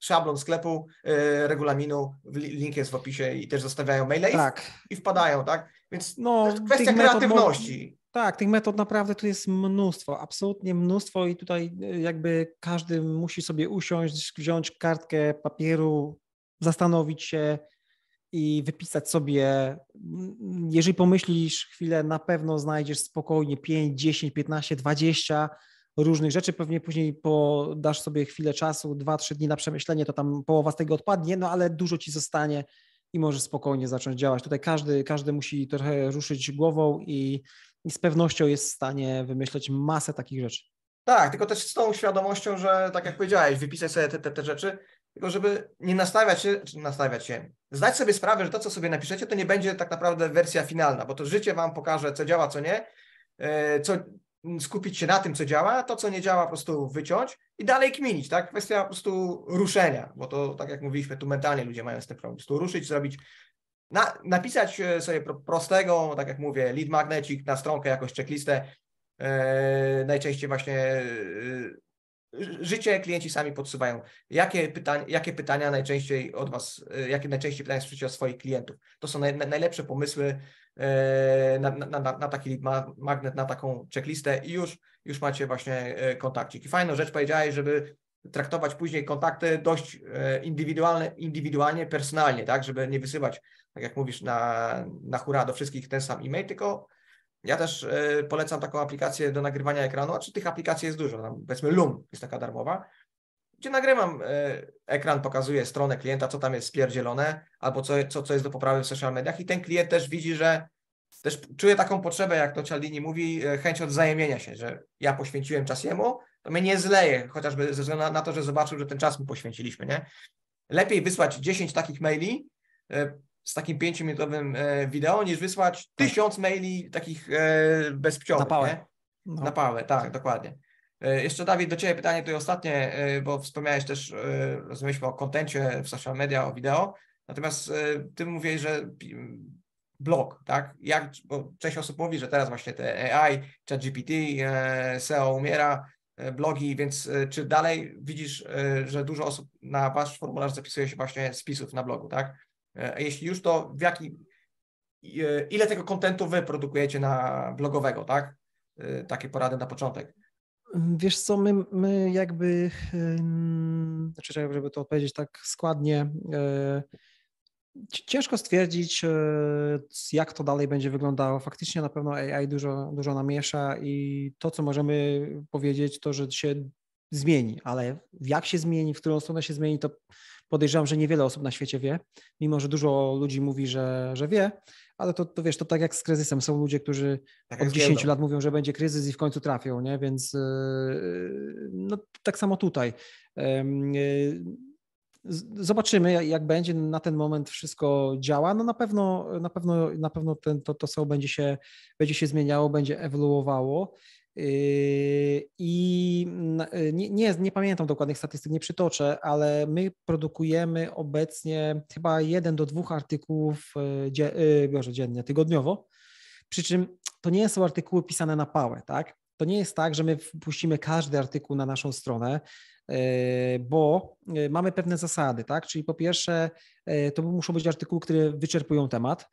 szablon sklepu, e, regulaminu, link jest w opisie i też zostawiają maile tak. i, wpadają, tak? Więc no, to jest kwestia kreatywności. tak, tych metod naprawdę tu jest mnóstwo, absolutnie mnóstwo i tutaj jakby każdy musi sobie usiąść, wziąć kartkę papieru, zastanowić się, i wypisać sobie, mm, jeżeli pomyślisz chwilę, na pewno znajdziesz spokojnie 5, 10, 15, 20 różnych rzeczy. Pewnie później podasz sobie chwilę czasu, 2-3 dni na przemyślenie, to tam połowa z tego odpadnie, no ale dużo ci zostanie i możesz spokojnie zacząć działać. Tutaj każdy, każdy musi trochę ruszyć głową i, i z pewnością jest w stanie wymyśleć masę takich rzeczy. Tak, tylko też z tą świadomością, że tak jak powiedziałeś, wypisać sobie te, te, te rzeczy, tylko żeby nie nastawiać się, czy nastawiać się, zdać sobie sprawę, że to, co sobie napiszecie, to nie będzie tak naprawdę wersja finalna, bo to życie Wam pokaże, co działa, co nie, e, co, skupić się na tym, co działa, to, co nie działa, po prostu wyciąć i dalej kminić, tak? Kwestia po prostu ruszenia, bo to, tak jak mówiliśmy, tu mentalnie ludzie mają z tym problem, po prostu ruszyć, zrobić, na, napisać e, sobie prostego, tak jak mówię, lead magnecik na stronkę, jakąś checklistę, e, Najczęściej właśnie życie klienci sami podsuwają. Jakie, pytań, jakie pytania najczęściej od Was, y, jakie najczęściej pytania słyszycie od swoich klientów? To są naj, najlepsze pomysły e, na, na, na, taki magnet, na taką checklistę i już, już macie właśnie e, kontakcik. I fajną rzecz powiedziałeś, żeby traktować później kontakty dość e, indywidualne, indywidualnie, personalnie, tak, żeby nie wysyłać, tak jak mówisz, na, na hura do wszystkich ten sam e-mail, tylko ja też e, polecam taką aplikację do nagrywania ekranu, a czy tych aplikacji jest dużo, tam powiedzmy Loom jest taka darmowa, gdzie nagrywam e, ekran, pokazuję stronę klienta, co tam jest spierdzielone, albo co, co, co jest do poprawy w social mediach i ten klient też widzi, że też czuje taką potrzebę, jak to Cialdini mówi, e, chęć odzajemienia się, że ja poświęciłem czas jemu, to mnie nie zleje, chociażby ze względu na to, że zobaczył, że ten czas mu poświęciliśmy, nie? Lepiej wysłać 10 takich maili, z takim pięciominutowym e, wideo, niż wysłać tak. tysiąc maili takich e, bez pciowych. Na pałę. No. Na pałę, tak, dokładnie. E, jeszcze Dawid, do Ciebie pytanie tutaj ostatnie, bo wspomniałeś też, rozumieliśmy o kontencie w social media, o wideo, natomiast Ty mówiłeś, że blog, tak? Jak, bo część osób mówi, że teraz właśnie te AI, gpt SEO umiera, blogi, więc czy dalej widzisz, że dużo osób na Wasz formularz zapisuje się właśnie spisów na blogu, tak? E, jeśli już, to w jaki, e, ile tego kontentu wy produkujecie na blogowego, tak? E, takie porady na początek. Wiesz co, my, my jakby, znaczy, żeby to odpowiedzieć tak składnie, ciężko stwierdzić, jak to dalej będzie wyglądało. Faktycznie na pewno AI dużo, dużo namiesza i to, co możemy powiedzieć, to, że się zmieni, ale jak się zmieni, w którą stronę się zmieni, to podejrzewam, że niewiele osób na świecie wie, mimo że dużo ludzi mówi, że, że wie, ale to, to wiesz, to tak jak z kryzysem. Są ludzie, którzy tak od 10 wiedzą. lat mówią, że będzie kryzys i w końcu trafią, nie? Więc yy, no, tak samo tutaj. Yy, zobaczymy, jak będzie. Na ten moment wszystko działa. No na pewno, na pewno, na pewno ten, to, to co będzie się, będzie się zmieniało, będzie ewoluowało. Yy, I yy, nie, nie, nie, pamiętam dokładnych statystyk, nie przytoczę, ale my produkujemy obecnie chyba jeden do dwóch artykułów yy, dzie, Boże, dziennie, tygodniowo. Przy czym to nie są artykuły pisane na pałę, tak? To nie jest tak, że my wpuścimy każdy artykuł na naszą stronę, bo mamy pewne zasady, tak? Czyli po pierwsze, to muszą być artykuły, które wyczerpują temat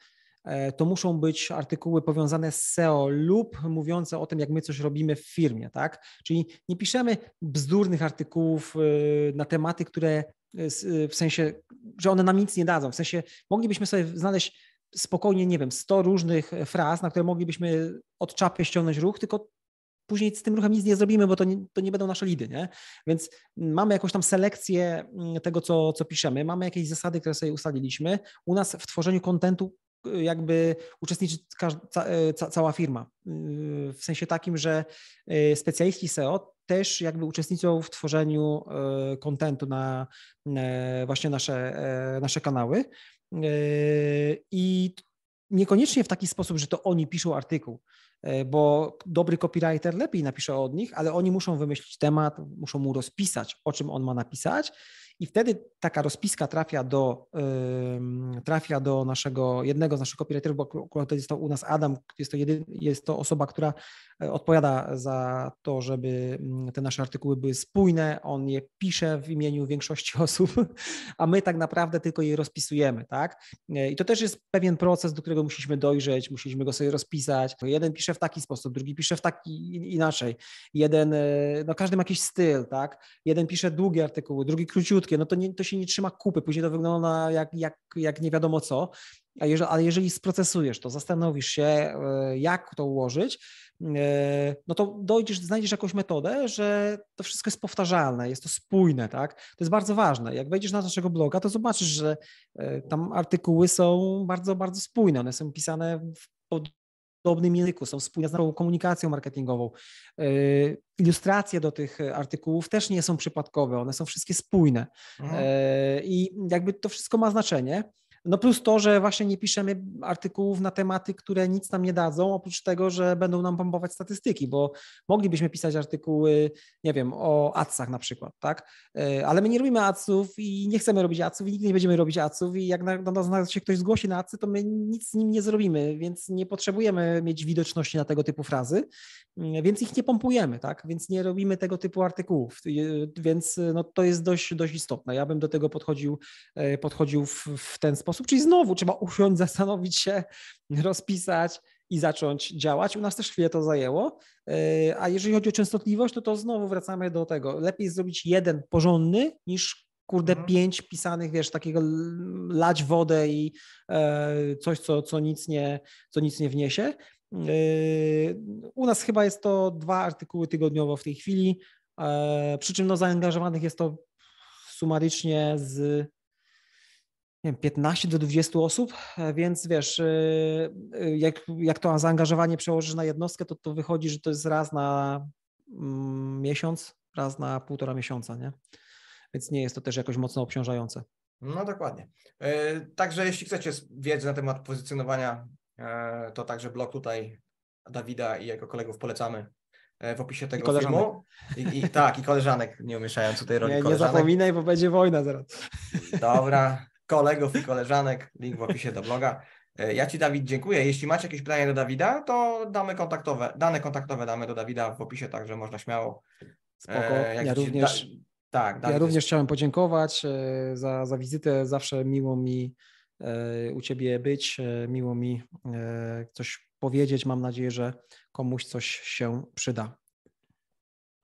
E, to muszą być artykuły powiązane z SEO lub mówiące o tym, jak my coś robimy w firmie, tak? Czyli nie piszemy bzdurnych artykułów y, na tematy, które y, y, w sensie, że one nam nic nie dadzą. W sensie moglibyśmy sobie znaleźć spokojnie, nie wiem, 100 różnych fraz, na które moglibyśmy od czapy ściągnąć ruch, tylko później z tym ruchem nic nie zrobimy, bo to nie, to nie będą nasze lidy, nie? Więc mamy jakąś tam selekcję mm, tego, co, co piszemy, mamy jakieś zasady, które sobie ustaliliśmy. U nas w tworzeniu kontentu jakby uczestniczy ca e, ca cała firma. Y, w sensie takim, że e, specjaliści SEO też jakby uczestniczą w tworzeniu e, kontentu na właśnie nasze, nasze kanały. I niekoniecznie w taki sposób, że to oni piszą artykuł, bo dobry copywriter lepiej napisze od nich, ale oni muszą wymyślić temat, muszą mu rozpisać, o czym on ma napisać i wtedy taka rozpiska trafia do, trafia do naszego, jednego z naszych copywriterów, bo akurat jest to u nas Adam, jest to, jedy, jest to osoba, która e, odpowiada za to, żeby mm, te nasze artykuły były spójne, on je pisze w imieniu większości osób, a my tak naprawdę tylko je rozpisujemy, tak? E, I to też jest pewien proces, do którego musieliśmy dojrzeć, musieliśmy go sobie rozpisać. Jeden pisze w taki sposób, drugi pisze w taki inaczej. Jeden, e, no każdy ma jakiś styl, tak? Jeden pisze długie artykuły, drugi króciutkie krótkie, no to, nie, to się nie trzyma kupy, później to wygląda jak, jak, jak nie wiadomo co. A jeżeli, ale jeżeli sprocesujesz to, zastanowisz się, e, jak to ułożyć, e, no to dojdziesz, znajdziesz jakąś metodę, że to wszystko jest powtarzalne, jest to spójne, tak? To jest bardzo ważne. Jak wejdziesz na naszego bloga, to zobaczysz, że e, tam artykuły są bardzo, bardzo spójne, one są pisane w pod podobnym języku, są współznaną komunikacją marketingową. E, ilustracje do tych artykułów też nie są przypadkowe, one są wszystkie spójne. Mhm. E, I jakby to wszystko ma znaczenie. No plus to, że właśnie nie piszemy artykułów na tematy, które nic nam nie dadzą, oprócz tego, że będą nam pompować statystyki, bo moglibyśmy pisać artykuły, nie wiem, o adsach na przykład, tak? E, ale my nie robimy adsów i nie chcemy robić adsów i nigdy nie będziemy robić adsów i jak na, na nas się ktoś zgłosi na adsy, to my nic z nim nie zrobimy, więc nie potrzebujemy mieć widoczności na tego typu frazy, mm, więc ich nie pompujemy, tak? Więc nie robimy tego typu artykułów, e, więc e, no, to jest dość, dość istotne. Ja bym do tego podchodził, podchodził w, w ten sposób sposób, czyli znowu trzeba usiąść, zastanowić się, rozpisać i zacząć działać. U nas też chwilę to zajęło. E, a jeżeli chodzi o częstotliwość, to, to znowu wracamy do tego. Lepiej zrobić jeden porządny niż kurde mhm. pięć pisanych, wiesz, takiego lać wodę i e, coś, co, co, nic, nie, co nic nie wniesie. E, u nas chyba jest to dwa artykuły tygodniowo w tej chwili, przy czym no, zaangażowanych jest to sumarycznie z nie wiem, 15 do 20 osób, e, więc wiesz, e, e, jak, jak to zaangażowanie przełożysz na jednostkę, to, to wychodzi, że to jest raz na mm, miesiąc, raz na półtora miesiąca, nie? Więc nie jest to też jakoś mocno obciążające. No dokładnie. Także jeśli chcecie wiedzę na temat pozycjonowania, to także blog tutaj Dawida i jego kolegów polecamy w opisie tego I filmu. I, I, tak, i koleżanek, nie umieszając tutaj roli nie, nie zapominaj, bo będzie wojna zaraz. Dobra, kolegów i koleżanek, link w opisie do bloga. E, ja Ci, Dawid, dziękuję. Jeśli macie jakieś pytania do Dawida, to damy kontaktowe, dane kontaktowe damy do Dawida w opisie, także można śmiało. E, Spoko. ja również, da, tak, ja również chciałem podziękować e, za, za wizytę. Zawsze miło mi u Ciebie być, miło mi coś powiedzieć. Mam nadzieję, że komuś coś się przyda.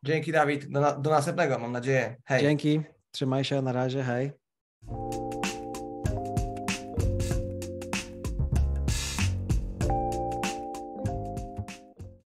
Dzięki, Dawid. Do, do następnego, mam nadzieję. Hej. Dzięki. Trzymaj się, na razie. Hej.